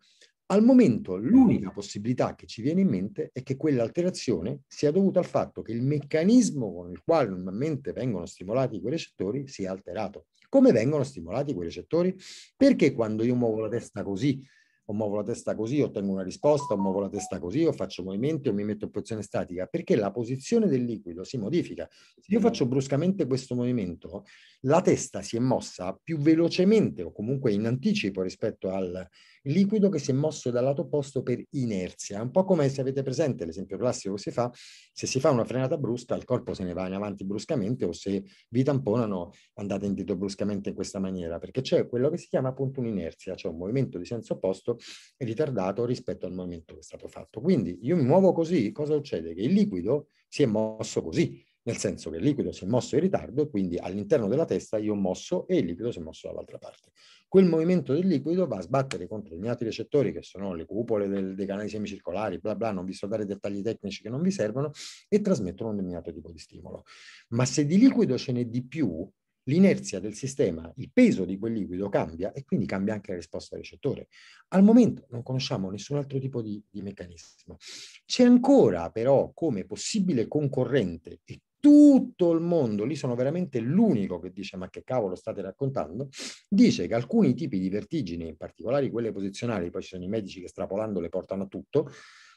Al momento l'unica possibilità che ci viene in mente è che quell'alterazione sia dovuta al fatto che il meccanismo con il quale normalmente vengono stimolati quei recettori sia alterato. Come vengono stimolati quei recettori? Perché quando io muovo la testa così, o muovo la testa così, ottengo una risposta, o muovo la testa così, o faccio movimenti, o mi metto in posizione statica, perché la posizione del liquido si modifica. Se io faccio bruscamente questo movimento, la testa si è mossa più velocemente o comunque in anticipo rispetto al liquido che si è mosso dal lato opposto per inerzia, un po' come se avete presente l'esempio classico che si fa, se si fa una frenata brusca il corpo se ne va in avanti bruscamente o se vi tamponano andate indietro bruscamente in questa maniera, perché c'è quello che si chiama appunto un'inerzia, cioè un movimento di senso opposto ritardato rispetto al movimento che è stato fatto. Quindi io mi muovo così, cosa succede? Che il liquido si è mosso così, nel senso che il liquido si è mosso in ritardo e quindi all'interno della testa io ho mosso e il liquido si è mosso dall'altra parte. Quel movimento del liquido va a sbattere contro gli altri recettori che sono le cupole del, dei canali semicircolari, bla bla, non vi so dare dettagli tecnici che non vi servono e trasmettono un determinato tipo di stimolo. Ma se di liquido ce n'è di più, l'inerzia del sistema, il peso di quel liquido cambia e quindi cambia anche la risposta del recettore. Al momento non conosciamo nessun altro tipo di, di meccanismo. C'è ancora però come possibile concorrente e tutto il mondo, lì sono veramente l'unico che dice ma che cavolo state raccontando, dice che alcuni tipi di vertigini, in particolare quelle posizionali, poi ci sono i medici che strapolando le portano a tutto,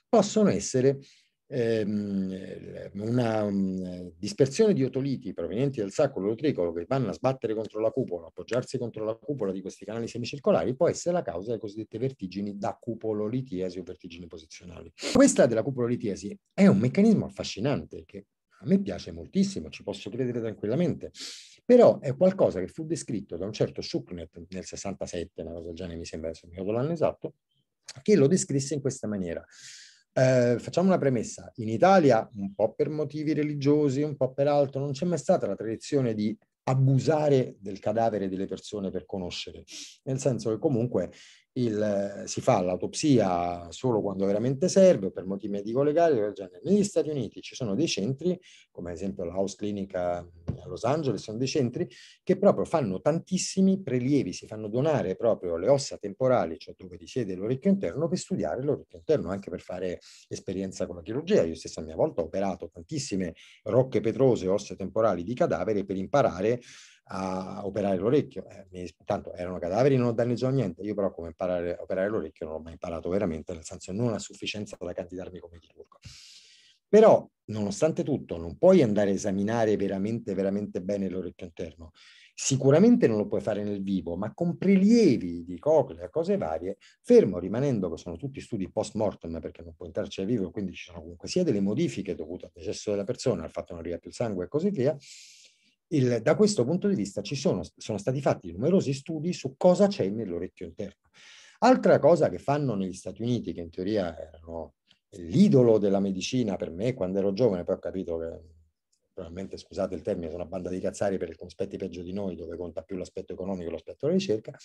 possono essere ehm, una um, dispersione di otoliti provenienti dal sacco tricolo che vanno a sbattere contro la cupola, appoggiarsi contro la cupola di questi canali semicircolari, può essere la causa delle cosiddette vertigini da cupololitiesi o vertigini posizionali. Questa della cupololitiesi è un meccanismo affascinante che a me piace moltissimo, ci posso credere tranquillamente, però è qualcosa che fu descritto da un certo Schucknet nel 67, una cosa del genere mi sembra, se mi ricordo l'anno esatto, che lo descrisse in questa maniera. Eh, facciamo una premessa, in Italia un po' per motivi religiosi, un po' per altro, non c'è mai stata la tradizione di abusare del cadavere delle persone per conoscere, nel senso che comunque il, si fa l'autopsia solo quando veramente serve, per motivi medico-legali, negli Stati Uniti ci sono dei centri, come ad esempio la House Clinic eh, a Los Angeles, sono dei centri che proprio fanno tantissimi prelievi, si fanno donare proprio le ossa temporali, cioè dove risiede l'orecchio interno, per studiare l'orecchio interno, anche per fare esperienza con la chirurgia. Io stessa a mia volta ho operato tantissime rocche petrose, ossa temporali di cadavere per imparare a operare l'orecchio. Eh, tanto erano cadaveri, non ho danneggiato niente. Io però come imparare a operare l'orecchio non l'ho mai imparato veramente, nel senso non a sufficienza da candidarmi come chirurgo. Però, nonostante tutto, non puoi andare a esaminare veramente, veramente bene l'orecchio interno. Sicuramente non lo puoi fare nel vivo, ma con prelievi di coclea, cose varie, fermo rimanendo che sono tutti studi post mortem perché non puoi entrarci al vivo, quindi ci sono comunque sia delle modifiche dovute al decesso della persona, al fatto che non arriva più il sangue e così via, il, da questo punto di vista ci sono, sono stati fatti numerosi studi su cosa c'è nell'orecchio interno. Altra cosa che fanno negli Stati Uniti, che in teoria erano l'idolo della medicina per me quando ero giovane, poi ho capito che probabilmente, scusate il termine, sono una banda di cazzari per aspetti peggio di noi, dove conta più l'aspetto economico e l'aspetto della ricerca,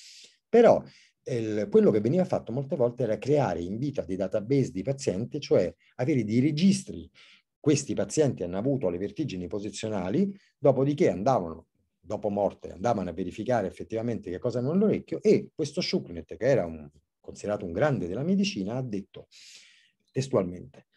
però il, quello che veniva fatto molte volte era creare in vita dei database di pazienti, cioè avere dei registri questi pazienti hanno avuto le vertigini posizionali, dopodiché andavano, dopo morte, andavano a verificare effettivamente che cosa avevano all'orecchio e questo Schucknet, che era un, considerato un grande della medicina, ha detto testualmente,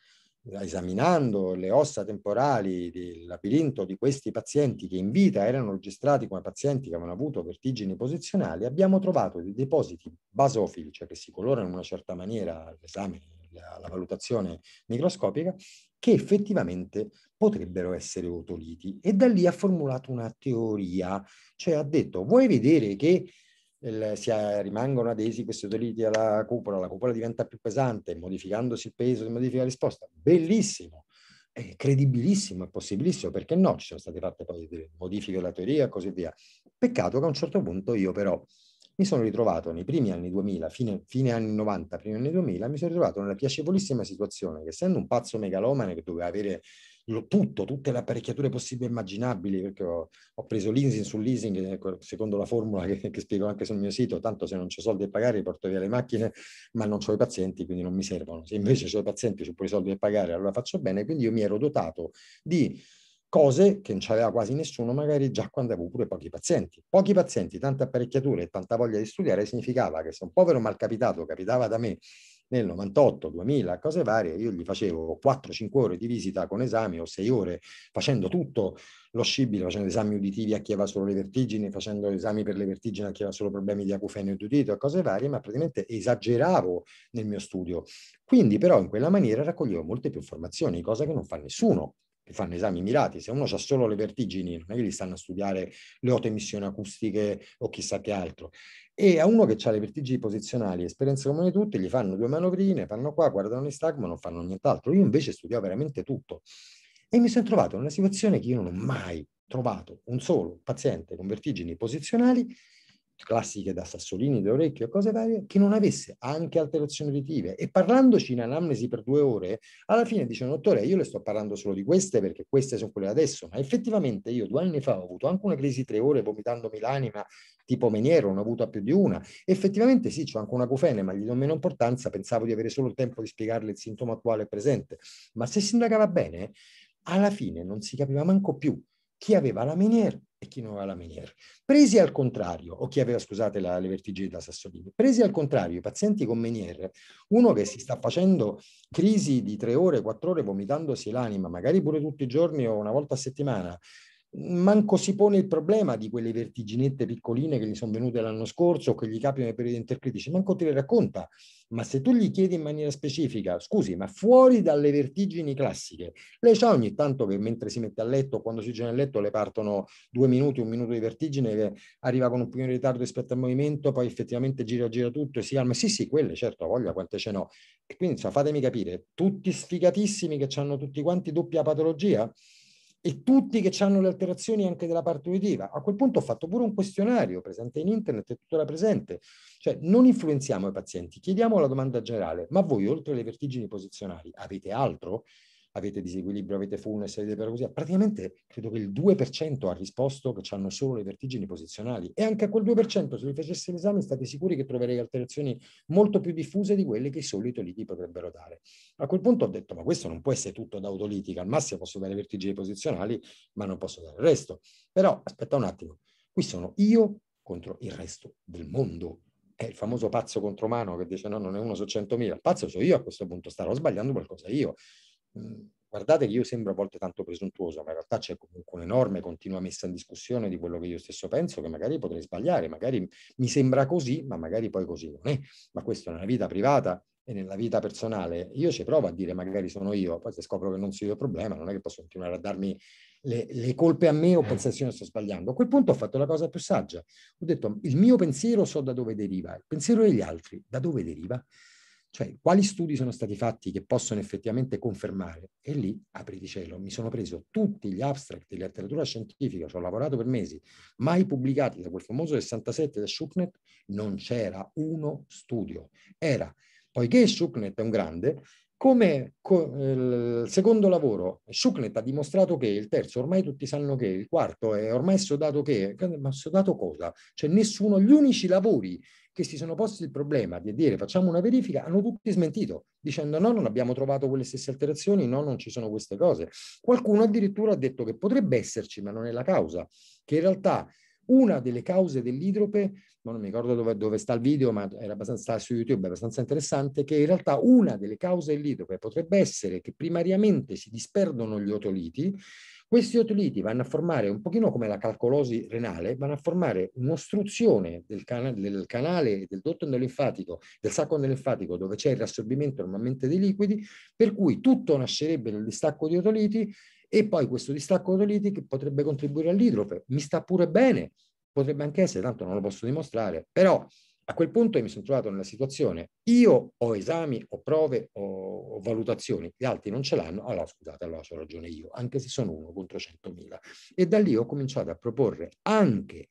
esaminando le ossa temporali del labirinto di questi pazienti che in vita erano registrati come pazienti che avevano avuto vertigini posizionali, abbiamo trovato dei depositi basofili, cioè che si colorano in una certa maniera all'esame, alla valutazione microscopica, che effettivamente potrebbero essere otoliti. E da lì ha formulato una teoria, cioè ha detto, vuoi vedere che il, eh, si ha, rimangono adesi questi otoliti alla cupola, la cupola diventa più pesante, modificandosi il peso si modifica la risposta. Bellissimo, è credibilissimo, è possibilissimo, perché no? Ci sono state fatte poi delle modifiche della teoria e così via. Peccato che a un certo punto io però mi sono ritrovato nei primi anni 2000, fine, fine anni 90, primi anni 2000, mi sono ritrovato nella piacevolissima situazione che essendo un pazzo megalomane che doveva avere tutto, tutte le apparecchiature possibili e immaginabili, perché ho, ho preso leasing su ecco, leasing, secondo la formula che, che, spiego anche sul mio sito, tanto se non ho soldi a pagare porto via le macchine, ma non ho i pazienti, quindi non mi servono. Se invece ho i pazienti, ho pure i soldi a pagare, allora faccio bene. Quindi io mi ero dotato di cose che non c'aveva quasi nessuno magari già quando avevo pure pochi pazienti. Pochi pazienti, tante apparecchiature e tanta voglia di studiare significava che se un povero malcapitato capitava da me nel 98, 2000, cose varie, io gli facevo 4-5 ore di visita con esami o 6 ore facendo tutto lo scibile, facendo esami uditivi a chi aveva solo le vertigini, facendo esami per le vertigini a chi aveva solo problemi di acufenio e udito e cose varie, ma praticamente esageravo nel mio studio. Quindi però in quella maniera raccoglievo molte più informazioni, cosa che non fa nessuno che fanno esami mirati, se uno ha solo le vertigini, non è che gli stanno a studiare le otto emissioni acustiche o chissà che altro. E a uno che ha le vertigini posizionali, esperienze come tutte, gli fanno due manovrine, fanno qua, guardano gli stagma, non fanno nient'altro. Io invece studiavo veramente tutto. E mi sono trovato in una situazione che io non ho mai trovato un solo paziente con vertigini posizionali classiche da sassolini d'orecchio, cose varie, che non avesse anche alterazioni uditive. E parlandoci in anamnesi per due ore, alla fine dice, dottore, io le sto parlando solo di queste perché queste sono quelle adesso, ma effettivamente io due anni fa ho avuto anche una crisi tre ore vomitandomi l'anima tipo meniero, non ho avuto più di una. Effettivamente sì, ho anche una cufene, ma gli do meno importanza, pensavo di avere solo il tempo di spiegarle il sintomo attuale presente. Ma se si indagava bene, alla fine non si capiva manco più chi aveva la miniera e chi non aveva la miniera. Presi al contrario, o chi aveva, scusate, la, le vertigini da Sassolini, presi al contrario i pazienti con meniere, uno che si sta facendo crisi di tre ore, quattro ore, vomitandosi l'anima, magari pure tutti i giorni o una volta a settimana, manco si pone il problema di quelle vertiginette piccoline che gli sono venute l'anno scorso o che gli capitano nei periodi intercritici, manco te le racconta. Ma se tu gli chiedi in maniera specifica, scusi, ma fuori dalle vertigini classiche, lei sa ogni tanto che mentre si mette a letto, quando si gira a letto, le partono due minuti, un minuto di vertigine, che arriva con un po' in ritardo rispetto al movimento, poi effettivamente gira, gira tutto e si calma. Sì, sì, quelle, certo, voglia quante ce n'ho. quindi, insomma, fatemi capire, tutti sfigatissimi che hanno tutti quanti doppia patologia? e tutti che hanno le alterazioni anche della parte uditiva. A quel punto ho fatto pure un questionario presente in internet, è tuttora presente. Cioè non influenziamo i pazienti, chiediamo la domanda generale, ma voi oltre alle vertigini posizionali avete altro? avete disequilibrio, avete fullness, avete iperacrosia. Praticamente credo che il 2% ha risposto che hanno solo le vertigini posizionali e anche a quel 2% se vi facessi l'esame state sicuri che troverei alterazioni molto più diffuse di quelle che i solito liti potrebbero dare. A quel punto ho detto ma questo non può essere tutto da autolitica, al massimo posso dare vertigini posizionali ma non posso dare il resto. Però aspetta un attimo, qui sono io contro il resto del mondo è il famoso pazzo contro mano che dice no, non è uno su 100.000, pazzo sono io a questo punto, starò sbagliando qualcosa io. Mm, guardate che io sembro a volte tanto presuntuoso, ma in realtà c'è comunque un'enorme continua messa in discussione di quello che io stesso penso, che magari potrei sbagliare, magari mi sembra così, ma magari poi così non è. Ma questo nella vita privata e nella vita personale io ci provo a dire magari sono io, poi se scopro che non sono io il problema, non è che posso continuare a darmi le, le colpe a me o pensare che sto sbagliando. A quel punto ho fatto la cosa più saggia. Ho detto il mio pensiero so da dove deriva, il pensiero degli altri da dove deriva? Cioè, quali studi sono stati fatti che possono effettivamente confermare? E lì, apri di cielo, mi sono preso tutti gli abstract di letteratura scientifica, ci ho lavorato per mesi, mai pubblicati da quel famoso 67 da Schucknet, non c'era uno studio. Era, poiché Schucknet è un grande, come eh, il secondo lavoro, Schucknet ha dimostrato che, il terzo ormai tutti sanno che, il quarto è ormai sodato che, ma sodato cosa? Cioè nessuno, gli unici lavori che si sono posti il problema di dire facciamo una verifica, hanno tutti smentito, dicendo no, non abbiamo trovato quelle stesse alterazioni, no, non ci sono queste cose. Qualcuno addirittura ha detto che potrebbe esserci, ma non è la causa, che in realtà una delle cause dell'idrope, non mi ricordo dove, dove sta il video, ma era abbastanza su YouTube, è abbastanza interessante, che in realtà una delle cause dell'idrope potrebbe essere che primariamente si disperdono gli otoliti, questi otoliti vanno a formare, un pochino come la calcolosi renale, vanno a formare un'ostruzione del, cana- del canale del dotto endolinfatico, del sacco endolinfatico, dove c'è il riassorbimento normalmente dei liquidi, per cui tutto nascerebbe nel distacco di otoliti e poi questo distacco autolitico potrebbe contribuire all'idrofe, mi sta pure bene, potrebbe anche essere, tanto non lo posso dimostrare, però a quel punto mi sono trovato nella situazione, io ho esami, ho prove, ho, ho valutazioni, gli altri non ce l'hanno, allora scusate, allora ho ragione io, anche se sono uno contro 100.000. E da lì ho cominciato a proporre anche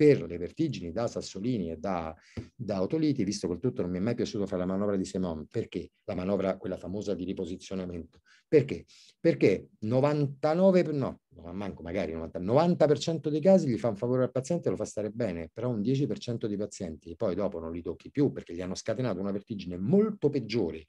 per le vertigini da Sassolini e da, da Autoliti, visto che il tutto non mi è mai piaciuto fare la manovra di Semon, perché la manovra, quella famosa di riposizionamento, perché? Perché 99, no, non manco magari 90, 90% dei casi gli fa un favore al paziente e lo fa stare bene, però un 10% dei pazienti poi dopo non li tocchi più perché gli hanno scatenato una vertigine molto peggiore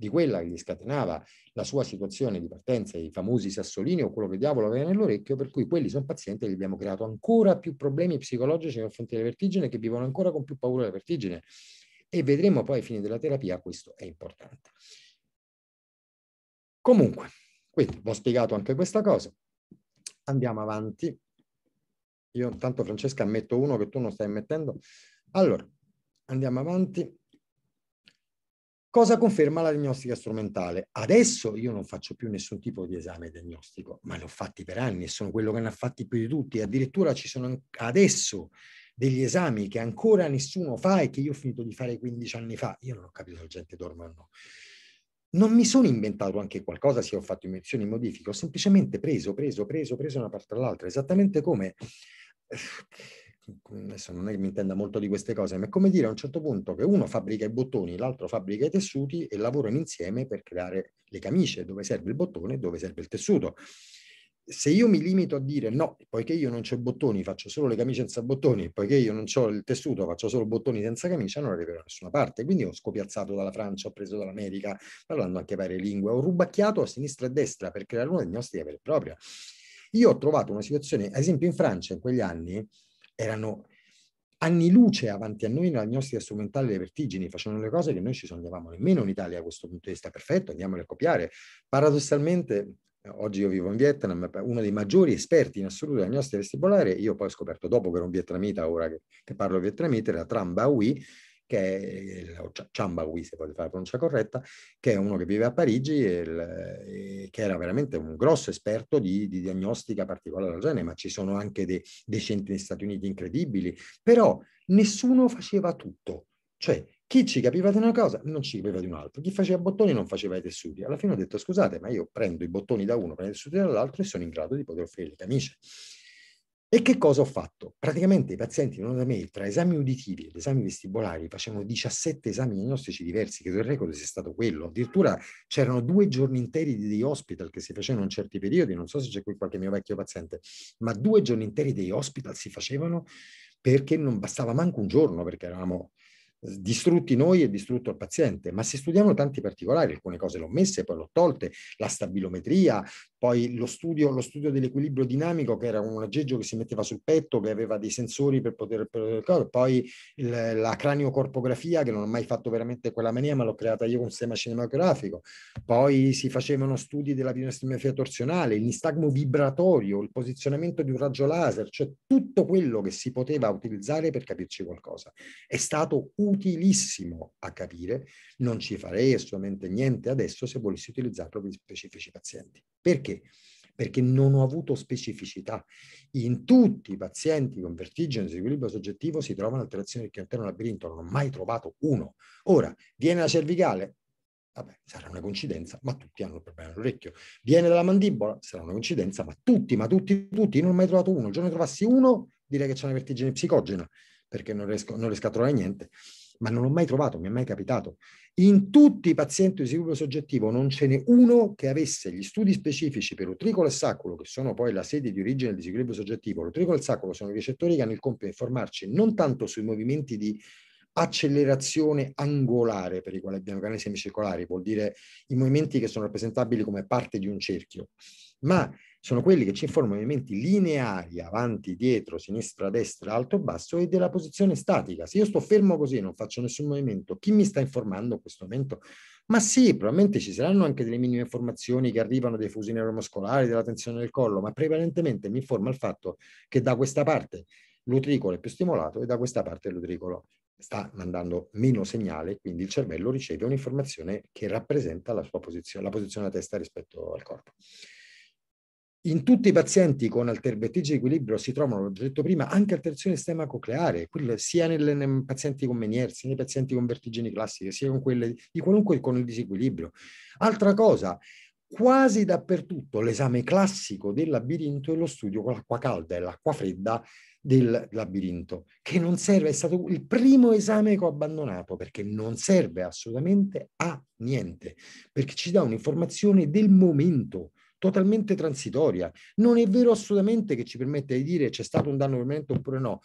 di quella che gli scatenava la sua situazione di partenza, i famosi sassolini o quello che diavolo aveva nell'orecchio, per cui quelli sono pazienti e gli abbiamo creato ancora più problemi psicologici nei confronti della vertigine che vivono ancora con più paura della vertigine. E vedremo poi ai fini della terapia, questo è importante. Comunque, quindi ho spiegato anche questa cosa. Andiamo avanti. Io intanto Francesca ammetto uno che tu non stai mettendo. Allora, andiamo avanti. Cosa conferma la diagnostica strumentale? Adesso io non faccio più nessun tipo di esame diagnostico, ma ne ho fatti per anni e sono quello che ne ha fatti più di tutti. Addirittura ci sono adesso degli esami che ancora nessuno fa e che io ho finito di fare 15 anni fa. Io non ho capito se la gente dorme o no. Non mi sono inventato anche qualcosa se ho fatto invenzioni in modifiche, ho semplicemente preso, preso, preso, preso una parte all'altra, esattamente come adesso non è che mi intenda molto di queste cose, ma è come dire a un certo punto che uno fabbrica i bottoni, l'altro fabbrica i tessuti e lavorano insieme per creare le camicie, dove serve il bottone e dove serve il tessuto. Se io mi limito a dire no, poiché io non ho i bottoni, faccio solo le camicie senza bottoni, poiché io non ho il tessuto, faccio solo bottoni senza camicia, non arriverò da nessuna parte. Quindi ho scopiazzato dalla Francia, ho preso dall'America, parlando anche varie lingue, ho rubacchiato a sinistra e a destra per creare una diagnostica vera e propria. Io ho trovato una situazione, ad esempio in Francia in quegli anni, erano anni luce avanti a noi nella diagnostica strumentale delle vertigini, facevano le cose che noi ci sognavamo nemmeno in Italia a questo punto di vista perfetto, andiamole a copiare. Paradossalmente, oggi io vivo in Vietnam, uno dei maggiori esperti in assoluto della diagnostica vestibolare, io poi ho scoperto dopo che ero un vietnamita, ora che, che parlo vietnamita, era Tram Ba Wee, che è Ciambagui, se volete fare la pronuncia corretta, che è uno che vive a Parigi e, il, e che era veramente un grosso esperto di, di diagnostica particolare del genere, ma ci sono anche dei, dei centri negli Stati Uniti incredibili, però nessuno faceva tutto, cioè chi ci capiva di una cosa non ci capiva di un'altra, chi faceva bottoni non faceva i tessuti. Alla fine ho detto scusate, ma io prendo i bottoni da uno, prendo i tessuti dall'altro e sono in grado di poter offrire le camicie. E che cosa ho fatto? Praticamente i pazienti non da me, tra esami uditivi ed esami vestibolari, facevano 17 esami diagnostici diversi, credo il record sia stato quello. Addirittura c'erano due giorni interi di hospital che si facevano in certi periodi, non so se c'è qui qualche mio vecchio paziente, ma due giorni interi dei hospital si facevano perché non bastava manco un giorno, perché eravamo distrutti noi e distrutto il paziente, ma se studiamo tanti particolari, alcune cose l'ho messe, poi l'ho ho tolte, la stabilometria, poi lo studio, lo studio dell'equilibrio dinamico che era un aggeggio che si metteva sul petto, che aveva dei sensori per poter... Per, poi il, la craniocorpografia che non ho mai fatto veramente quella maniera, ma l'ho creata io con un sistema cinematografico, poi si facevano studi della pionestomia torsionale, il nistagmo vibratorio, il posizionamento di un raggio laser, cioè tutto quello che si poteva utilizzare per capirci qualcosa. È stato un utilissimo a capire, non ci farei assolutamente niente adesso se volessi utilizzarlo per specifici pazienti. Perché? Perché non ho avuto specificità. In tutti i pazienti con vertigine e disequilibrio soggettivo si trovano alterazioni del chiantero labirinto, non ho mai trovato uno. Ora, viene la cervicale, vabbè, sarà una coincidenza, ma tutti hanno il problema all'orecchio. Viene dalla mandibola, sarà una coincidenza, ma tutti, ma tutti, tutti, non ho mai trovato uno. Il giorno che trovassi uno, direi che c'è una vertigine psicogena perché non riesco, non riesco a trovare niente, ma non l'ho mai trovato, mi è mai capitato. In tutti i pazienti di sviluppo soggettivo non ce n'è uno che avesse gli studi specifici per utricolo e sacculo, che sono poi la sede di origine del disequilibrio soggettivo. L'utricolo e il sacculo sono i recettori che hanno il compito di informarci non tanto sui movimenti di accelerazione angolare per i quali abbiamo canali semicircolari, vuol dire i movimenti che sono rappresentabili come parte di un cerchio, ma sono quelli che ci informano i movimenti lineari, avanti, dietro, sinistra, destra, alto, basso e della posizione statica. Se io sto fermo così e non faccio nessun movimento, chi mi sta informando in questo momento? Ma sì, probabilmente ci saranno anche delle minime informazioni che arrivano dei fusi neuromuscolari, della tensione del collo, ma prevalentemente mi informa il fatto che da questa parte l'utricolo è più stimolato e da questa parte l'utricolo sta mandando meno segnale, quindi il cervello riceve un'informazione che rappresenta la sua posizione, la posizione della testa rispetto al corpo. In tutti i pazienti con alterbettigio di equilibrio si trovano, l'ho detto prima, anche alterazioni del sistema cocleare, sia nelle, nei pazienti con Menier, sia nei pazienti con vertigini classiche, sia con quelle di qualunque con il disequilibrio. Altra cosa, quasi dappertutto l'esame classico del labirinto è lo studio con l'acqua calda e l'acqua fredda del labirinto, che non serve, è stato il primo esame che ho abbandonato perché non serve assolutamente a niente, perché ci dà un'informazione del momento, totalmente transitoria. Non è vero assolutamente che ci permette di dire c'è stato un danno permanente oppure no.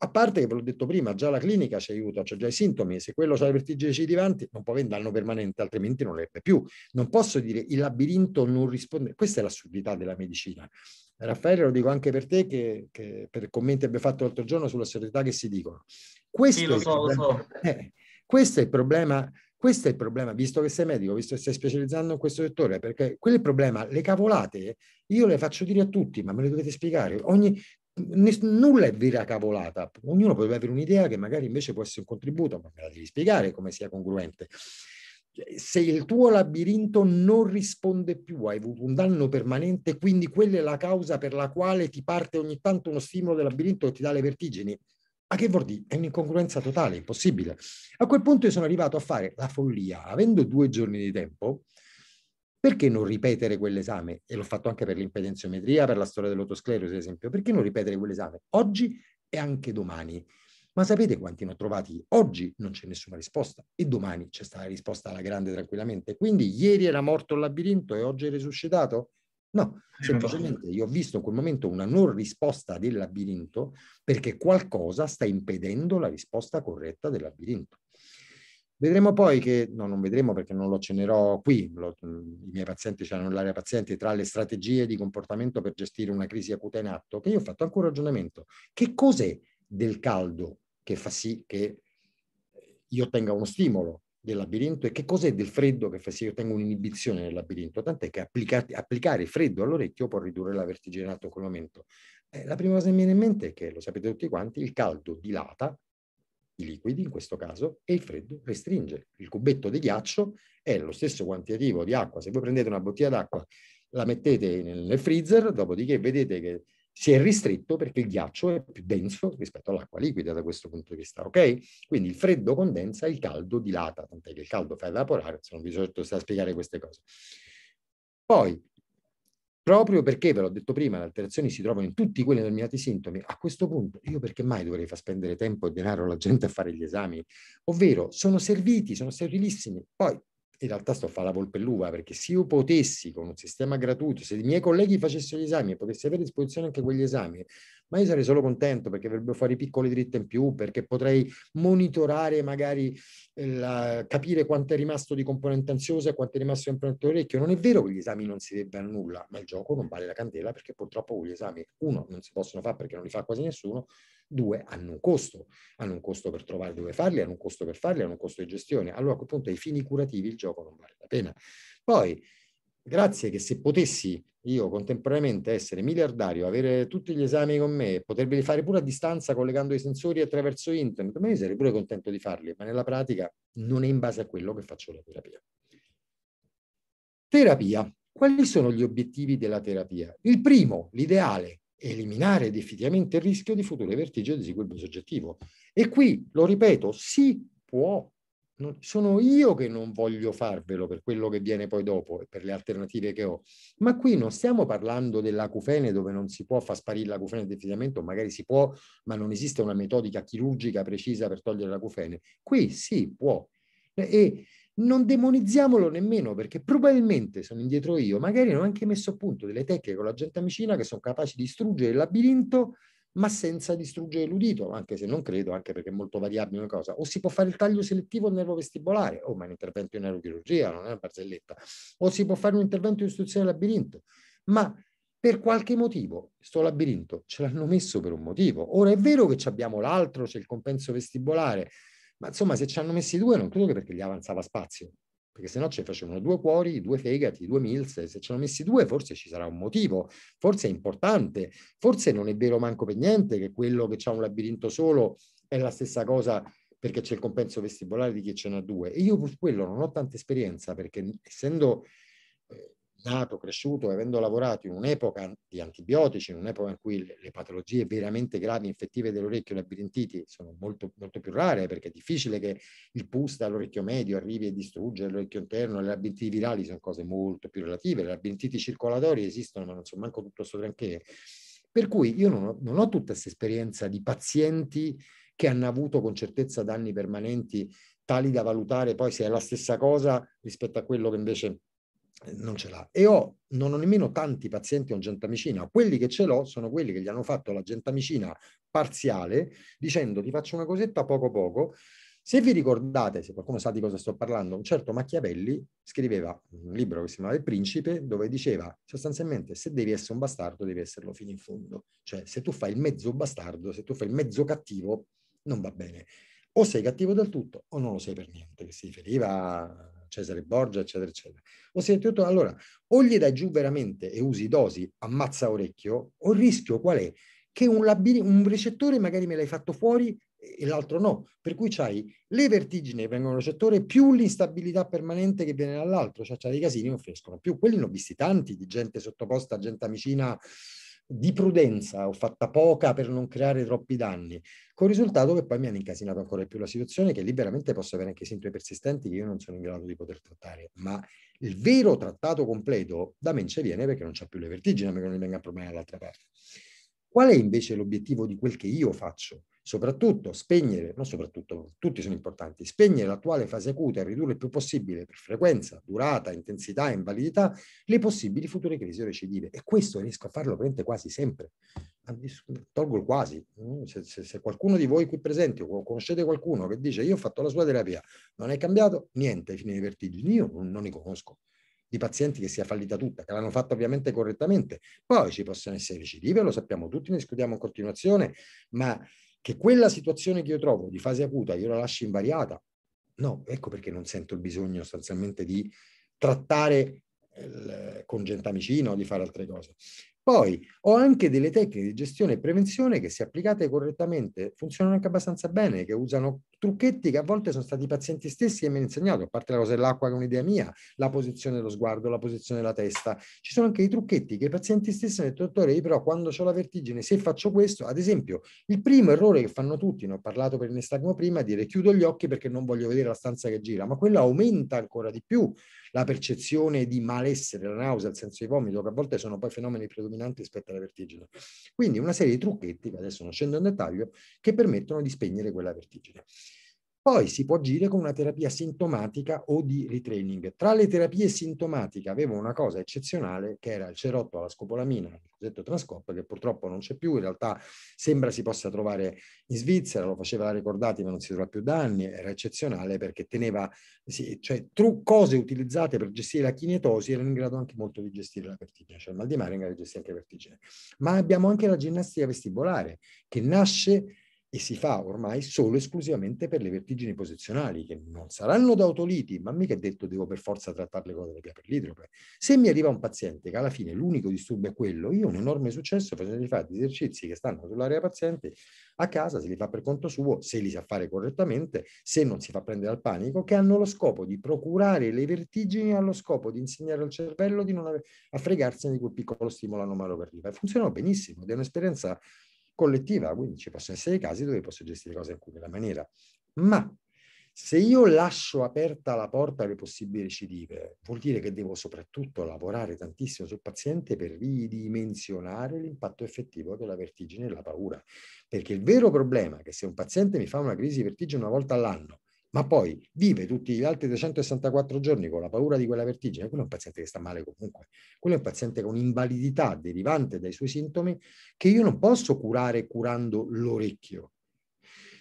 A parte che ve l'ho detto prima, già la clinica ci aiuta, c'è già i sintomi, se quello ha le vertigini cidivanti non può avere un danno permanente, altrimenti non l'ebbe più. Non posso dire il labirinto non risponde, questa è l'assurdità della medicina. Raffaele, lo dico anche per te, che, che per commenti abbia fatto l'altro giorno sulla serietà che si dicono. Questo, sì, so, è, il so. eh, questo è il problema questo è il problema, visto che sei medico, visto che stai specializzando in questo settore, perché quel problema, le cavolate io le faccio dire a tutti, ma me le dovete spiegare. Ogni, n- nulla è vera cavolata, ognuno potrebbe avere un'idea che magari invece può essere un contributo, ma me la devi spiegare come sia congruente. Cioè, se il tuo labirinto non risponde più, hai avuto un danno permanente, quindi quella è la causa per la quale ti parte ogni tanto uno stimolo del labirinto che ti dà le vertigini, ma che vuol dire? È un'incongruenza totale, impossibile. A quel punto io sono arrivato a fare la follia, avendo due giorni di tempo, perché non ripetere quell'esame? E l'ho fatto anche per l'impedenziometria, per la storia dell'autosclerosi, ad esempio. Perché non ripetere quell'esame oggi e anche domani? Ma sapete quanti ne ho trovati? Oggi non c'è nessuna risposta e domani c'è stata la risposta alla grande tranquillamente. Quindi ieri era morto il labirinto e oggi è risuscitato? No, eh, semplicemente io ho visto in quel momento una non risposta del labirinto perché qualcosa sta impedendo la risposta corretta del labirinto. Vedremo poi che, no, non vedremo perché non lo accennerò qui, lo, mm, i miei pazienti hanno nell'area paziente tra le strategie di comportamento per gestire una crisi acuta in atto, che io ho fatto anche un ragionamento. Che cos'è del caldo che fa sì che io ottenga uno stimolo? del labirinto e che cos'è del freddo che fa sì che io tengo un'inibizione nel labirinto, tant'è che applicati, applicare freddo all'orecchio può ridurre la vertiginato in quel momento. Eh, la prima cosa che mi viene in mente è che, lo sapete tutti quanti, il caldo dilata i liquidi in questo caso e il freddo restringe. Il cubetto di ghiaccio è lo stesso quantitativo di acqua, se voi prendete una bottiglia d'acqua la mettete nel freezer, dopodiché vedete che si è ristretto perché il ghiaccio è più denso rispetto all'acqua liquida da questo punto di vista, ok? Quindi il freddo condensa, e il caldo dilata, tant'è che il caldo fa evaporare, se non vi a spiegare queste cose. Poi, proprio perché, ve l'ho detto prima, le alterazioni si trovano in tutti quei determinati sintomi, a questo punto io perché mai dovrei far spendere tempo e denaro alla gente a fare gli esami? Ovvero, sono serviti, sono servilissimi, poi in realtà sto a fare la volpe l'uva, perché se io potessi con un sistema gratuito, se i miei colleghi facessero gli esami e potessi avere a disposizione anche quegli esami, ma io sarei solo contento perché avrebbero fare piccole dritte in più, perché potrei monitorare magari, eh, la, capire quanto è rimasto di componente ansiosa e quanto è rimasto di componente orecchio. Non è vero che gli esami non si debbano nulla, ma il gioco non vale la candela perché purtroppo quegli esami, uno, non si possono fare perché non li fa quasi nessuno, Due, hanno un costo, hanno un costo per trovare dove farli, hanno un costo per farli, hanno un costo di gestione. Allora a quel punto ai fini curativi il gioco non vale la pena. Poi, grazie che se potessi io contemporaneamente essere miliardario, avere tutti gli esami con me, poterli fare pure a distanza collegando i sensori attraverso internet, ma io sarei pure contento di farli, ma nella pratica non è in base a quello che faccio la terapia. Terapia. Quali sono gli obiettivi della terapia? Il primo, l'ideale, eliminare definitivamente il rischio di future vertigini di disequilibrio soggettivo. E qui, lo ripeto, si può. Non, sono io che non voglio farvelo per quello che viene poi dopo e per le alternative che ho. Ma qui non stiamo parlando dell'acufene dove non si può far sparire l'acufene definitivamente, magari si può, ma non esiste una metodica chirurgica precisa per togliere l'acufene. Qui si può. E non demonizziamolo nemmeno perché probabilmente sono indietro io, magari non ho anche messo a punto delle tecniche con la gente amicina che sono capaci di distruggere il labirinto ma senza distruggere l'udito, anche se non credo, anche perché è molto variabile una cosa. O si può fare il taglio selettivo al nervo vestibolare, o oh, ma un intervento in neurochirurgia, non è una barzelletta. O si può fare un intervento di istruzione del labirinto, ma per qualche motivo sto labirinto ce l'hanno messo per un motivo. Ora è vero che abbiamo l'altro, c'è il compenso vestibolare, ma insomma, se ci hanno messi due, non credo che perché gli avanzava spazio, perché se no ci facevano due cuori, due fegati, due milze. Se ci hanno messi due, forse ci sarà un motivo, forse è importante, forse non è vero manco per niente che quello che ha un labirinto solo è la stessa cosa perché c'è il compenso vestibolare di chi ce n'ha due. E io per quello non ho tanta esperienza, perché essendo nato, cresciuto, avendo lavorato in un'epoca di antibiotici, in un'epoca in cui le patologie veramente gravi, infettive dell'orecchio, la labirintiti, sono molto, molto, più rare perché è difficile che il pus dall'orecchio medio arrivi e distrugga l'orecchio interno, le labirintiti virali sono cose molto più relative, le labirintiti circolatori esistono ma non sono manco tutto sto granché. Per cui io non ho, non ho tutta questa esperienza di pazienti che hanno avuto con certezza danni permanenti tali da valutare poi se è la stessa cosa rispetto a quello che invece non ce l'ha. E ho, non ho nemmeno tanti pazienti con gentamicina. Quelli che ce l'ho sono quelli che gli hanno fatto la gentamicina parziale, dicendo ti faccio una cosetta poco poco. Se vi ricordate, se qualcuno sa di cosa sto parlando, un certo Machiavelli scriveva un libro che si chiamava Il Principe, dove diceva sostanzialmente se devi essere un bastardo devi esserlo fino in fondo. Cioè se tu fai il mezzo bastardo, se tu fai il mezzo cattivo, non va bene. O sei cattivo del tutto o non lo sei per niente, che si riferiva Cesare Borgia, eccetera, eccetera. Ho sentito, allora, o gli dai giù veramente e usi dosi, ammazza orecchio, o il rischio qual è? Che un, labir- un recettore magari me l'hai fatto fuori e l'altro no, per cui c'hai le vertigini che vengono dal recettore più l'instabilità permanente che viene dall'altro, cioè c'hai dei casini non finiscono più, quelli ne ho visti tanti di gente sottoposta a gentamicina di prudenza, ho fatta poca per non creare troppi danni, con il risultato che poi mi hanno incasinato ancora di più la situazione, che liberamente posso avere anche sintomi persistenti che io non sono in grado di poter trattare. Ma il vero trattato completo da me ce viene perché non c'è più le vertigini, a meno che non mi venga a problemi dall'altra parte. Qual è invece l'obiettivo di quel che io faccio? Soprattutto spegnere, non soprattutto, tutti sono importanti, spegnere l'attuale fase acuta e ridurre il più possibile per frequenza, durata, intensità e invalidità le possibili future crisi o recidive. E questo riesco a farlo praticamente quasi sempre. Tolgo il quasi. Mm, se, se, se qualcuno di voi qui presente o conoscete qualcuno che dice io ho fatto la sua terapia, non è cambiato niente ai fini dei vertigini, io non, non li conosco di pazienti che sia fallita tutta, che l'hanno fatta ovviamente correttamente. Poi ci possono essere recidive, lo sappiamo tutti, ne discutiamo in continuazione, ma che quella situazione che io trovo di fase acuta io la lascio invariata? No, ecco perché non sento il bisogno sostanzialmente di trattare eh, eh, con gentamicino o di fare altre cose. Poi ho anche delle tecniche di gestione e prevenzione che se applicate correttamente funzionano anche abbastanza bene, che usano trucchetti che a volte sono stati i pazienti stessi che mi hanno insegnato, a parte la cosa dell'acqua che è un'idea mia, la posizione dello sguardo, la posizione della testa. Ci sono anche i trucchetti che i pazienti stessi hanno detto, dottore, io però quando ho la vertigine, se faccio questo, ad esempio, il primo errore che fanno tutti, ne ho parlato per il prima, è dire chiudo gli occhi perché non voglio vedere la stanza che gira, ma quello aumenta ancora di più la percezione di malessere, la nausea, il senso di vomito, che a volte sono poi fenomeni predominanti rispetto alla vertigine. Quindi una serie di trucchetti, che adesso non scendo in dettaglio, che permettono di spegnere quella vertigine. Poi si può agire con una terapia sintomatica o di retraining. Tra le terapie sintomatiche avevo una cosa eccezionale che era il cerotto alla scopolamina, il cosiddetto transcop, che purtroppo non c'è più, in realtà sembra si possa trovare in Svizzera, lo faceva la Ricordati ma non si trova più da anni, era eccezionale perché teneva, sì, cioè tru- cose utilizzate per gestire la chinetosi erano in grado anche molto di gestire la vertigine, cioè il mal di mare in grado di gestire anche la vertigine. Ma abbiamo anche la ginnastica vestibolare che nasce e si fa ormai solo esclusivamente per le vertigini posizionali, che non saranno da autoliti, ma mica è detto devo per forza trattarle con la terapia l'idrope. Se mi arriva un paziente che alla fine l'unico disturbo è quello, io ho un enorme successo facendogli fare gli esercizi che stanno sull'area paziente a casa, se li fa per conto suo, se li sa fare correttamente, se non si fa prendere al panico, che hanno lo scopo di procurare le vertigini allo scopo di insegnare al cervello di non affregarsene di quel piccolo stimolo anomalo che arriva. E funzionano benissimo è un'esperienza collettiva, quindi ci possono essere i casi dove posso gestire le cose in quella maniera. Ma se io lascio aperta la porta alle possibili recidive, vuol dire che devo soprattutto lavorare tantissimo sul paziente per ridimensionare l'impatto effettivo della vertigine e la paura. Perché il vero problema è che se un paziente mi fa una crisi di vertigine una volta all'anno ma poi vive tutti gli altri 364 giorni con la paura di quella vertigine, quello è un paziente che sta male comunque, quello è un paziente con invalidità derivante dai suoi sintomi che io non posso curare curando l'orecchio.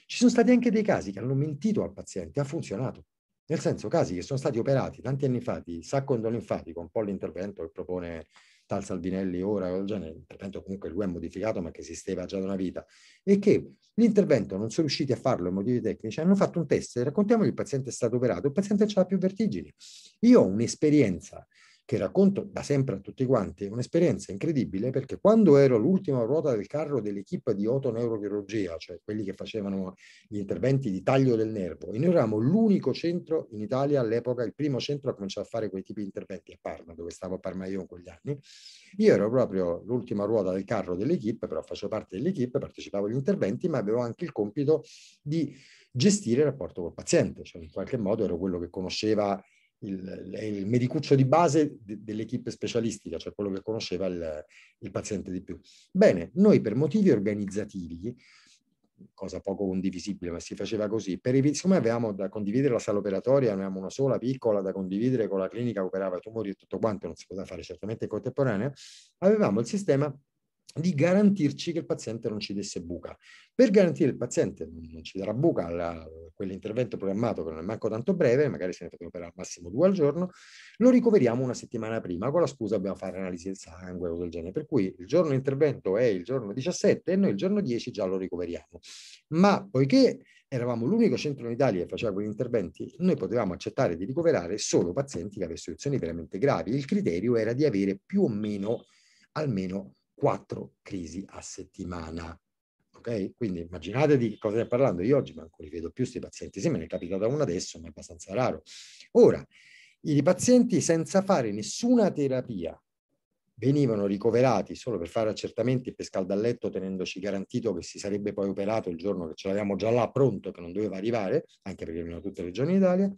Ci sono stati anche dei casi che hanno mentito al paziente, ha funzionato. Nel senso, casi che sono stati operati tanti anni fa di sacco endolinfatico, un po' l'intervento che propone tal Salvinelli ora, genere, l'intervento comunque lui è modificato ma che esisteva già da una vita, e che l'intervento non sono riusciti a farlo i motivi tecnici, hanno fatto un test, raccontiamo il paziente è stato operato, il paziente ha più vertigini. Io ho un'esperienza che racconto da sempre a tutti quanti, è un'esperienza incredibile perché quando ero l'ultima ruota del carro dell'equipe di otoneurochirurgia, cioè quelli che facevano gli interventi di taglio del nervo, e noi eravamo l'unico centro in Italia all'epoca, il primo centro a cominciare a fare quei tipi di interventi a Parma, dove stavo a Parma io in quegli anni, io ero proprio l'ultima ruota del carro dell'equipe, però facevo parte dell'equipe, partecipavo agli interventi, ma avevo anche il compito di gestire il rapporto col paziente, cioè in qualche modo ero quello che conosceva il, è il medicuccio di base de, dell'equipe specialistica, cioè quello che conosceva il, il paziente di più. Bene, noi per motivi organizzativi cosa poco condivisibile, ma si faceva così. Per siccome avevamo da condividere la sala operatoria, ne avevamo una sola piccola da condividere con la clinica che operava i tumori e tutto quanto, non si poteva fare certamente in contemporanea, avevamo il sistema di garantirci che il paziente non ci desse buca. Per garantire il paziente non ci darà buca alla, quell'intervento programmato che non è manco tanto breve, magari se ne poteva operare al massimo due al giorno, lo ricoveriamo una settimana prima con la scusa dobbiamo fare analisi del sangue o del genere, per cui il giorno intervento è il giorno 17 e noi il giorno 10 già lo ricoveriamo. Ma poiché eravamo l'unico centro in Italia che faceva quegli interventi, noi potevamo accettare di ricoverare solo pazienti che avessero situazioni veramente gravi. Il criterio era di avere più o meno almeno quattro crisi a settimana. Ok? Quindi immaginate di cosa stiamo parlando. Io oggi manco li vedo più questi pazienti. Sì, me ne è capitata una adesso, ma è abbastanza raro. Ora, i pazienti senza fare nessuna terapia venivano ricoverati solo per fare accertamenti per scaldalletto tenendoci garantito che si sarebbe poi operato il giorno che ce l'avevamo già là pronto che non doveva arrivare, anche perché venivano tutte le regioni d'Italia,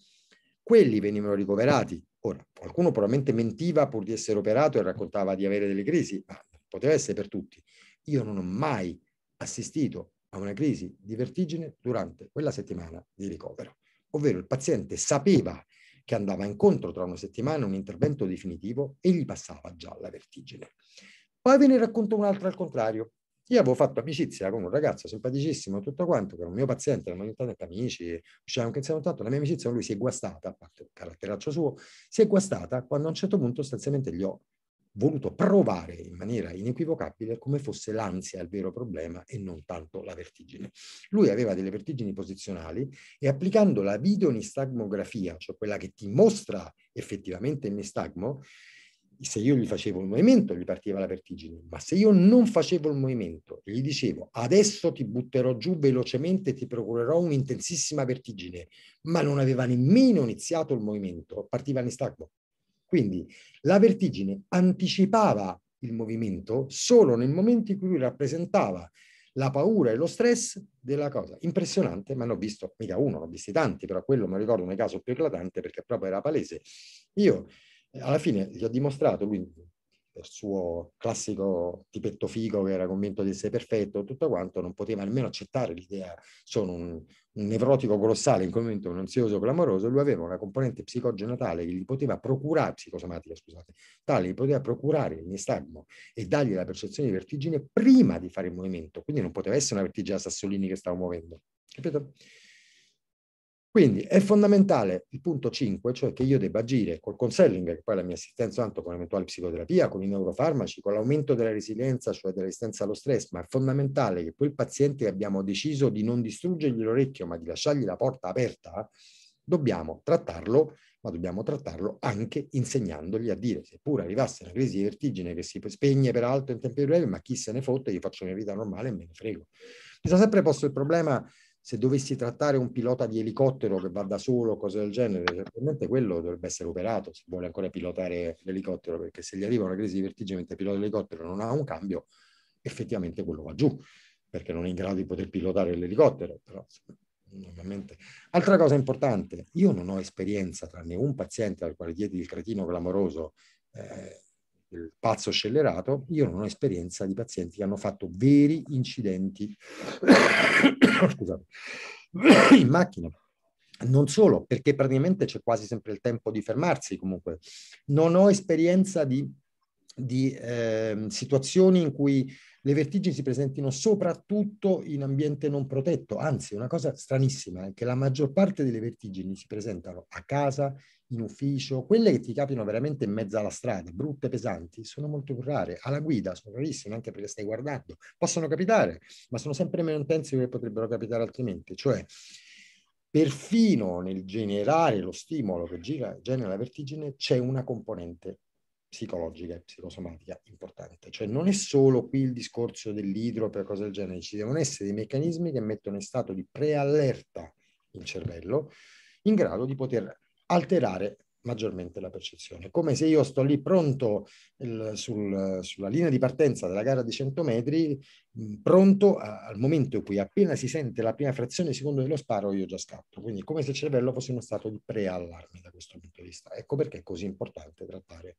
quelli venivano ricoverati. Ora, qualcuno probabilmente mentiva pur di essere operato e raccontava di avere delle crisi, ma poteva essere per tutti. Io non ho mai assistito a una crisi di vertigine durante quella settimana di ricovero, ovvero il paziente sapeva che andava incontro tra una settimana un intervento definitivo e gli passava già la vertigine. Poi ve ne racconto un'altra al contrario. Io avevo fatto amicizia con un ragazzo simpaticissimo, tutto quanto, che era un mio paziente, non eravamo diventati amici, uscivamo anche insieme tanto, la mia amicizia con lui si è guastata, a parte il caratteraccio suo, si è guastata quando a un certo punto sostanzialmente gli ho voluto provare in maniera inequivocabile come fosse l'ansia il vero problema e non tanto la vertigine. Lui aveva delle vertigini posizionali e applicando la videonistagmografia, cioè quella che ti mostra effettivamente il nistagmo, se io gli facevo il movimento gli partiva la vertigine, ma se io non facevo il movimento e gli dicevo adesso ti butterò giù velocemente e ti procurerò un'intensissima vertigine, ma non aveva nemmeno iniziato il movimento, partiva il nistagmo. Quindi la vertigine anticipava il movimento solo nel momento in cui rappresentava la paura e lo stress della cosa. Impressionante, ma ne ho visto mica uno, ne ho visti tanti, però quello mi ricordo un caso più eclatante perché proprio era palese. Io alla fine gli ho dimostrato, lui suo classico tipetto figo che era convinto di essere perfetto, tutto quanto, non poteva nemmeno accettare l'idea, sono un, un nevrotico colossale, in quel momento un ansioso clamoroso, lui aveva una componente psicogena tale che gli poteva procurare, psicosomatica scusate, tale che gli poteva procurare il nistagmo e dargli la percezione di vertigine prima di fare il movimento, quindi non poteva essere una vertigine a sassolini che stavo muovendo, capito? Quindi è fondamentale il punto 5, cioè che io debba agire col counseling, che poi la mia assistenza tanto con l'eventuale psicoterapia, con i neurofarmaci, con l'aumento della resilienza, cioè della resistenza allo stress, ma è fondamentale che quel paziente che abbiamo deciso di non distruggergli l'orecchio, ma di lasciargli la porta aperta, dobbiamo trattarlo, ma dobbiamo trattarlo anche insegnandogli a dire, seppur arrivasse una crisi di vertigine che si spegne per alto in tempi brevi, ma chi se ne fotte, gli faccio una vita normale e me ne frego. Mi sono sempre posto il problema se dovessi trattare un pilota di elicottero che va da solo, cose del genere, certamente quello dovrebbe essere operato se vuole ancora pilotare l'elicottero, perché se gli arriva una crisi di vertigine mentre pilota l'elicottero non ha un cambio, effettivamente quello va giù, perché non è in grado di poter pilotare l'elicottero. Però, ovviamente. Altra cosa importante, io non ho esperienza, tranne un paziente al quale diedi il cretino clamoroso, eh, il pazzo scellerato, io non ho esperienza di pazienti che hanno fatto veri incidenti in macchina. Non solo, perché praticamente c'è quasi sempre il tempo di fermarsi comunque. Non ho esperienza di, di eh, situazioni in cui le vertigini si presentino soprattutto in ambiente non protetto. Anzi, una cosa stranissima è eh, che la maggior parte delle vertigini si presentano a casa, in ufficio, quelle che ti capitano veramente in mezzo alla strada, brutte, pesanti, sono molto più rare. Alla guida sono rarissime anche perché stai guardando. Possono capitare, ma sono sempre meno intense che potrebbero capitare altrimenti. Cioè, perfino nel generare lo stimolo che gira, genera la vertigine, c'è una componente psicologica e psicosomatica importante. Cioè non è solo qui il discorso dell'idro per cose del genere, ci devono essere dei meccanismi che mettono in stato di preallerta il cervello in grado di poter alterare maggiormente la percezione. Come se io sto lì pronto il, sul, sulla linea di partenza della gara di 100 metri, pronto a, al momento in cui appena si sente la prima frazione di secondo dello sparo io già scatto. Quindi come se il cervello fosse in uno stato di preallarme da questo punto di vista. Ecco perché è così importante trattare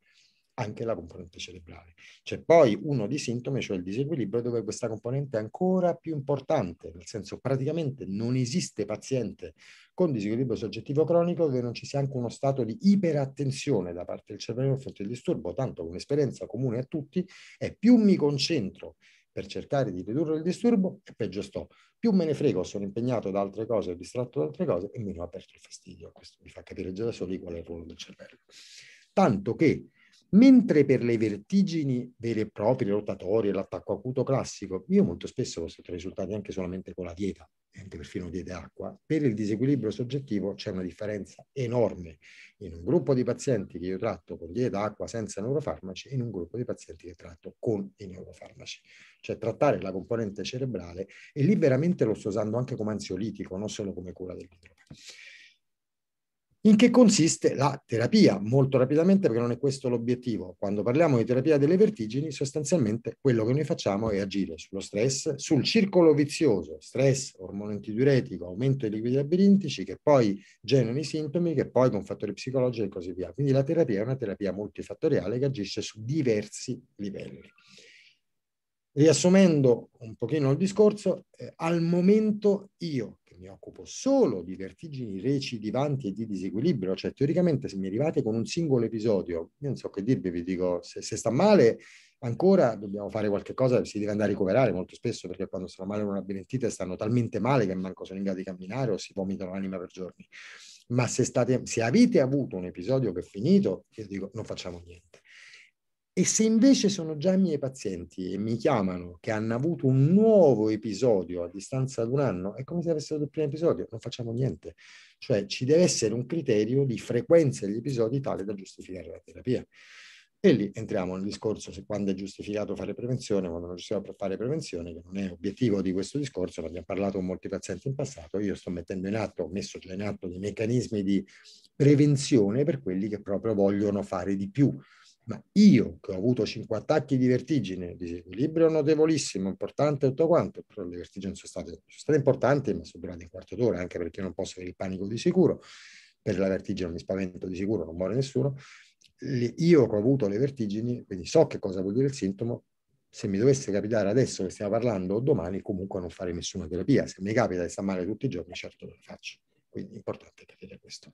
anche la componente cerebrale. C'è cioè, poi uno dei sintomi, cioè il disequilibrio, dove questa componente è ancora più importante, nel senso praticamente non esiste paziente con disequilibrio soggettivo cronico dove non ci sia anche uno stato di iperattenzione da parte del cervello a fronte del disturbo, tanto un'esperienza comune a tutti è più mi concentro per cercare di ridurre il disturbo e peggio sto. Più me ne frego, sono impegnato da altre cose, distratto da altre cose e meno aperto il fastidio. Questo mi fa capire già da soli qual è il ruolo del cervello. Tanto che Mentre per le vertigini vere e proprie, rotatorie, l'attacco acuto classico, io molto spesso ho sotto risultati anche solamente con la dieta, anche perfino dieta acqua, per il disequilibrio soggettivo c'è una differenza enorme in un gruppo di pazienti che io tratto con dieta, acqua senza neurofarmaci e in un gruppo di pazienti che tratto con i neurofarmaci. Cioè trattare la componente cerebrale e liberamente lo sto usando anche come ansiolitico, non solo come cura del dell'idropa. In che consiste la terapia? Molto rapidamente, perché non è questo l'obiettivo. Quando parliamo di terapia delle vertigini, sostanzialmente quello che noi facciamo è agire sullo stress, sul circolo vizioso, stress, ormone antidiuretico, aumento dei liquidi labirintici, che poi generano i sintomi, che poi con fattori psicologici e così via. Quindi la terapia è una terapia multifattoriale che agisce su diversi livelli. Riassumendo un pochino il discorso, eh, al momento io mi occupo solo di vertigini recidivanti e di disequilibrio, cioè teoricamente se mi arrivate con un singolo episodio, io non so che dirvi, vi dico se, se sta male ancora dobbiamo fare qualche cosa, si deve andare a ricoverare molto spesso perché quando stanno male con una benentite stanno talmente male che manco sono in grado di camminare o si vomitano l'anima per giorni. Ma se, state, se avete avuto un episodio che è finito, io dico non facciamo niente e se invece sono già i miei pazienti e mi chiamano che hanno avuto un nuovo episodio a distanza di un anno, è come se avessero il primo episodio, non facciamo niente. Cioè ci deve essere un criterio di frequenza degli episodi tale da giustificare la terapia. E lì entriamo nel discorso se quando è giustificato fare prevenzione, quando non giustificato fare prevenzione, che non è obiettivo di questo discorso, ne abbiamo parlato con molti pazienti in passato, io sto mettendo in atto, ho messo già in atto dei meccanismi di prevenzione per quelli che proprio vogliono fare di più, ma io che ho avuto 50 attacchi di vertigine, disequilibrio notevolissimo, importante tutto quanto, però le vertigini sono state, sono state importanti, ma sono durate un quarto d'ora, anche perché non posso avere il panico di sicuro, per la vertigine non mi spavento di sicuro, non muore nessuno, le, io che ho avuto le vertigini, quindi so che cosa vuol dire il sintomo, se mi dovesse capitare adesso che stiamo parlando o domani, comunque non fare nessuna terapia. Se mi capita di stare male tutti i giorni, certo non lo faccio. Quindi è importante capire questo.